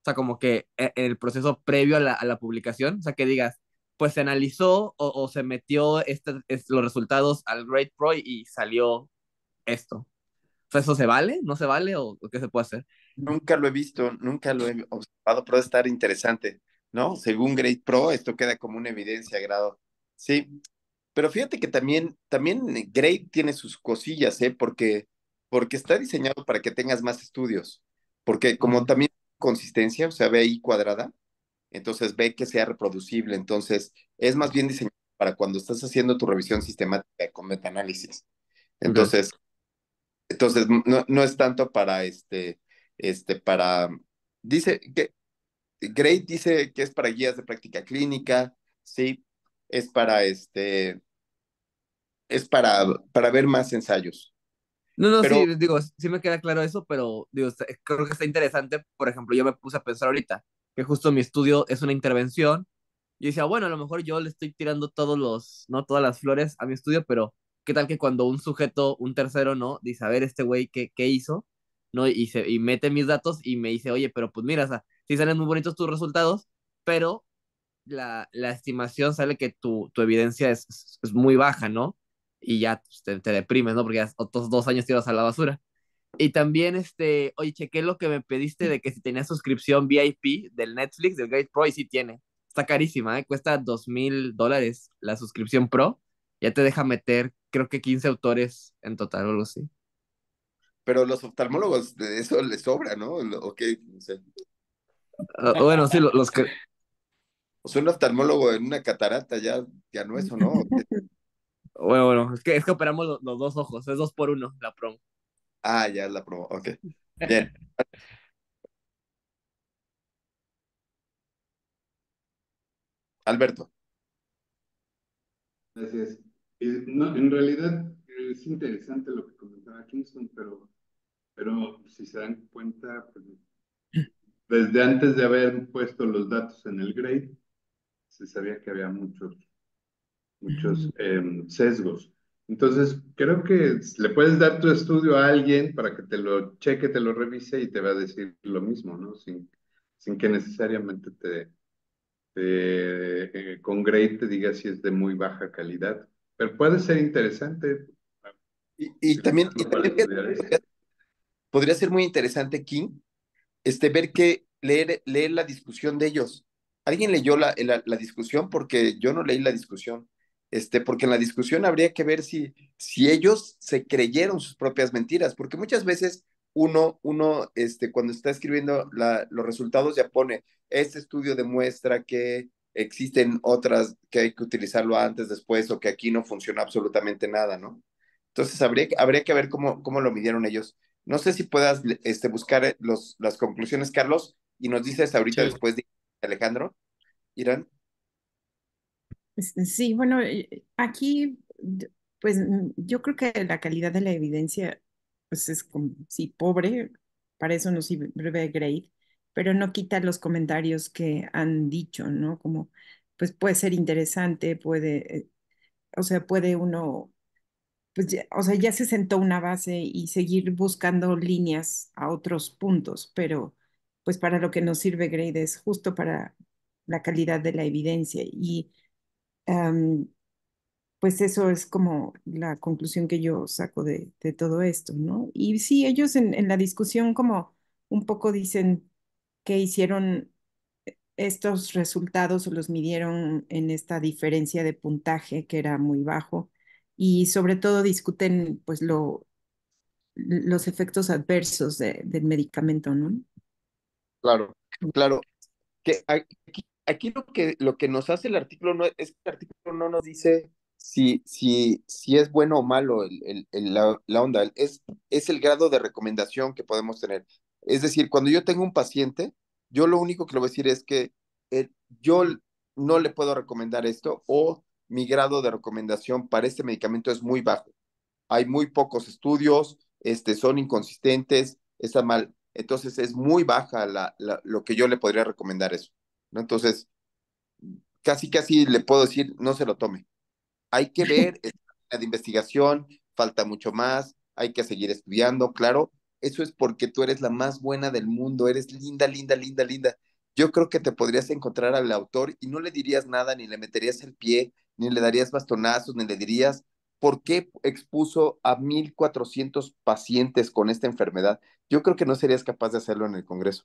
O sea, como que eh, en el proceso previo a la, publicación, o sea, que digas, pues se analizó o, se metió este, los resultados al Great Pro y salió esto. O ¿eso se vale? ¿No se vale? ¿O, o qué se puede hacer? Nunca lo he visto, nunca lo he observado, pero debe estar interesante. ¿no? Según Grade Pro, esto queda como una evidencia grado. Sí, pero fíjate que también, también Grade tiene sus cosillas, ¿eh? Porque, porque está diseñado para que tengas más estudios, porque como también consistencia, o sea, ve ahí cuadrada, entonces ve que sea reproducible, entonces es más bien diseñado para cuando estás haciendo tu revisión sistemática con metaanálisis. Entonces, entonces no, no es tanto para este, este, para, dice que Great dice que es para guías de práctica clínica, sí, es para este, es para, para ver más ensayos. No, no, sí, digo, sí me queda claro eso, pero digo, creo que está interesante. Por ejemplo, yo me puse a pensar ahorita que justo mi estudio es una intervención. Y decía, bueno, a lo mejor yo le estoy tirando todos los, no todas las flores a mi estudio, pero qué tal que cuando un sujeto, un tercero, ¿no? Dice, a ver, este güey, ¿qué, qué hizo? ¿No? Y, se, y mete mis datos y me dice, oye, pero pues mira, o sea, sí salen muy bonitos tus resultados, pero la, la estimación sale que tu, tu evidencia es, es, muy baja, ¿no? Y ya pues, te, deprimes, ¿no? Porque ya otros dos años tiras a la basura. Y también, este, oye, chequé lo que me pediste de que si tenías suscripción VIP del Netflix, del Great Pro, y sí tiene. Está carísima, ¿eh? Cuesta dos mil dólares la suscripción Pro. Ya te deja meter, creo que 15 autores en total o algo así. Pero los oftalmólogos, de eso les sobra, ¿no? ¿O Ah, bueno, sí, los que... O pues sea, un oftalmólogo en una catarata ya, ya no eso, ¿no? bueno, bueno, es que, es que operamos los, dos ojos, es dos por uno la promo. Ah, ya la promo, ok. Bien. Alberto. Gracias. Eh, en realidad es interesante lo que comentaba Kingston, pero, pero si se dan cuenta, pues, desde antes de haber puesto los datos en el grade, se sabía que había muchos, muchos em, sesgos. Entonces, creo que le puedes dar tu estudio a alguien para que te lo cheque, te lo revise y te va a decir lo mismo, ¿no? Sin, sin que necesariamente te, eh, con grade te diga si es de muy baja calidad. Pero puede ser interesante. Y, y también ¿eh? podría ser muy interesante, King, este, ver que leer, leer la discusión de ellos. ¿Alguien leyó la, discusión? Porque yo no leí la discusión. Este, porque en la discusión habría que ver si, si ellos se creyeron sus propias mentiras, porque muchas veces uno, uno este, cuando está escribiendo los resultados ya pone, este estudio demuestra que existen otras que hay que utilizarlo antes, después, o que aquí no funciona absolutamente nada, ¿no? Entonces habría, habría que ver cómo, cómo lo midieron ellos. No sé si puedas este, buscar eh, los, las conclusiones, Carlos, y nos dices ahorita después de Alejandro, Irán. Sí, bueno, eh, aquí, pues yo creo que la calidad de la evidencia, pues es como, sí, pobre, para eso nos sirve Grade, pero no quita los comentarios que han dicho, ¿no? Como, pues puede ser interesante, puede, eh, o sea, puede uno pues ya, o sea, ya se sentó una base y seguir buscando líneas a otros puntos, pero pues para lo que nos sirve Grade es justo para la calidad de la evidencia y pues eso es como la conclusión que yo saco de, todo esto, ¿no? Y sí, ellos en, en, la discusión como un poco dicen que hicieron estos resultados o los midieron en esta diferencia de puntaje que era muy bajo y sobre todo discuten pues lo, los efectos adversos del medicamento, ¿no? Claro, claro. Que aquí, lo, que, lo que nos hace el artículo no, es el artículo no nos dice si, si, si es bueno o malo el, el, la, onda, es, es el grado de recomendación que podemos tener. Es decir, cuando yo tengo un paciente, yo lo único que le voy a decir es que eh, yo no le puedo recomendar esto o mi grado de recomendación para este medicamento es muy bajo. Hay muy pocos estudios, este, son inconsistentes, está mal. Entonces es muy baja la, lo que yo le podría recomendar eso. Entonces, casi, casi le puedo decir, no se lo tome. Hay que ver la investigación, falta mucho más, hay que seguir estudiando, claro. Eso es porque tú eres la más buena del mundo, eres linda, linda, linda, linda. Yo creo que te podrías encontrar al autor y no le dirías nada ni le meterías el pie ni le darías bastonazos, ni le dirías por qué expuso a 1.400 pacientes con esta enfermedad. Yo creo que no serías capaz de hacerlo en el Congreso.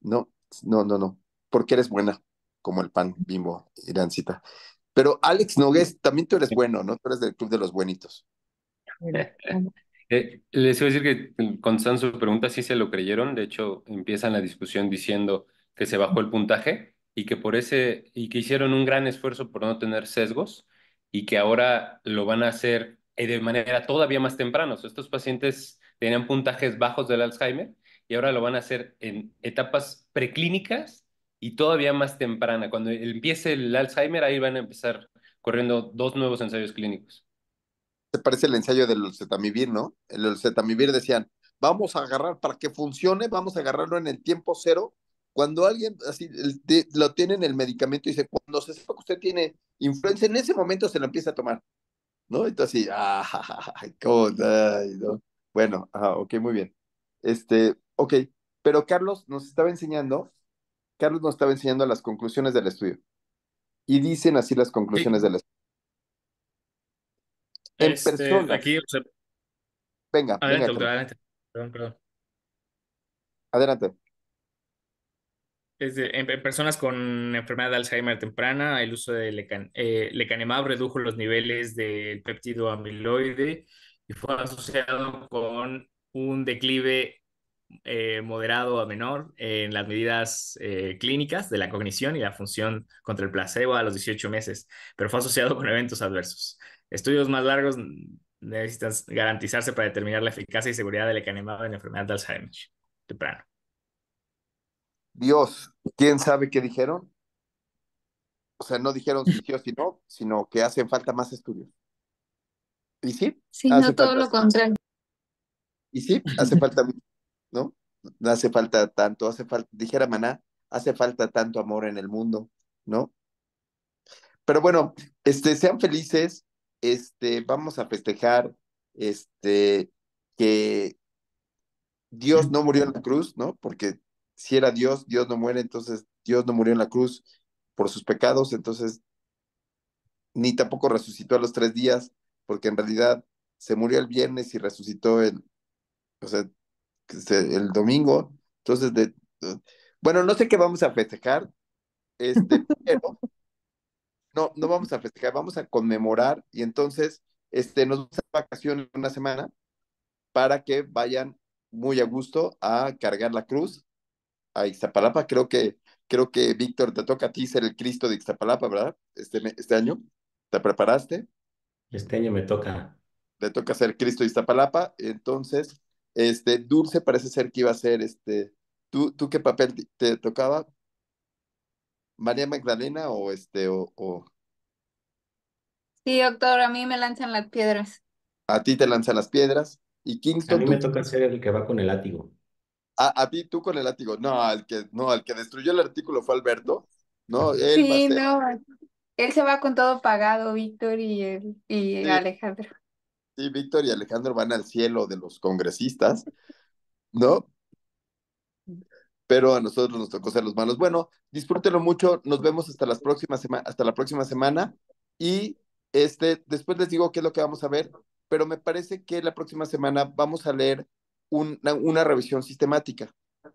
No, no, no, no, porque eres buena, como el pan bimbo, Irancita. Pero Alex Nogués, también tú eres bueno, ¿no? Tú eres del Club de los Buenitos. Eh, les iba a decir que con su pregunta sí se lo creyeron. De hecho, empiezan la discusión diciendo que se bajó el puntaje y que por ese y que hicieron un gran esfuerzo por no tener sesgos y que ahora lo van a hacer eh, de manera todavía más temprana. estos pacientes tenían puntajes bajos del Alzheimer y ahora lo van a hacer en etapas preclínicas y todavía más temprana. Cuando empiece el Alzheimer, ahí van a empezar corriendo dos nuevos ensayos clínicos. te parece el ensayo del olcetamivir, ¿no? El cetamibir decían, vamos a agarrar para que funcione, vamos a agarrarlo en el tiempo cero cuando alguien así lo tiene en el medicamento y dice, cuando se sepa que usted tiene influenza, en ese momento se lo empieza a tomar. ¿No? Entonces, ah, Ay, no. Bueno, ah, ok, muy bien. Este, ok, pero Carlos nos estaba enseñando, Carlos nos estaba enseñando las conclusiones del estudio. Y dicen así las conclusiones del estudio. En este, persona. Aquí, Venga, adelante, adelante. Perdón, perdón. Adelante en, personas con enfermedad de Alzheimer temprana, el uso de eh, lecanemab redujo los niveles del péptido amiloide y fue asociado con un declive eh, moderado a menor en las medidas eh, clínicas de la cognición y la función contra el placebo a los 18 meses, pero fue asociado con eventos adversos. Estudios más largos necesitan garantizarse para determinar la eficacia y seguridad de lecanemab en la enfermedad de Alzheimer temprano. Dios, ¿quién sabe qué dijeron? O sea, no dijeron si sí no, sino que hacen falta más estudios. ¿Y sí? Sí, no todo lo contrario. Y sí, hace falta, ¿no? No hace falta tanto, hace falta, dijera Maná, hace falta tanto amor en el mundo, ¿no? Pero bueno, este, sean felices, este, vamos a festejar, este, que Dios no murió en la cruz, ¿no? Porque si era Dios, Dios no muere, entonces Dios no murió en la cruz por sus pecados, entonces ni tampoco resucitó a los tres días, porque en realidad se murió el viernes y resucitó el, o sea, el domingo. Entonces, bueno, no sé qué vamos a festejar, este, pero no, no vamos a festejar, vamos a conmemorar y entonces este, nos vamos a vacaciones una semana para que vayan muy a gusto a cargar la cruz a Ixtapalapa. Creo que, creo que Víctor, te toca a ti ser el Cristo de Ixtapalapa, ¿verdad? Este, este año. ¿Te preparaste? Este año me toca. Le toca ser Cristo de Iztapalapa. Entonces, este, Dulce parece ser que iba a ser este. ¿Tú, tú qué papel te, tocaba? ¿María Magdalena o este o, Sí, doctor, a mí me lanzan las piedras. A ti te lanzan las piedras. Y A mí me toca ser el que va con el látigo a, ti tú con el látigo. No, al que, no, el que destruyó el artículo fue Alberto, ¿no? Él sí, no, él se va con todo pagado, Víctor y, el y Alejandro. Sí, Víctor y Alejandro van al cielo de los congresistas, ¿no? Pero a nosotros nos tocó ser los malos. Bueno, disfrútenlo mucho, nos vemos hasta, las próximas hasta la próxima semana y este, después les digo qué es lo que vamos a ver, pero me parece que la próxima semana vamos a leer una, revisión sistemática.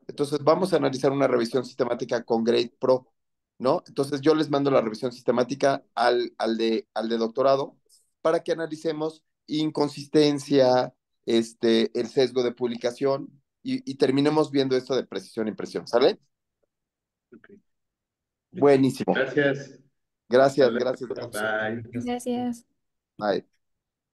Entonces, vamos a analizar una revisión sistemática con Grade Pro, ¿no? Entonces, yo les mando la revisión sistemática al, al, de, al de doctorado para que analicemos inconsistencia, este, el sesgo de publicación y, terminemos viendo esto de precisión e impresión, ¿sale? Buenísimo. Gracias. Gracias, gracias. Gracias. Bye. Gracias. Bye.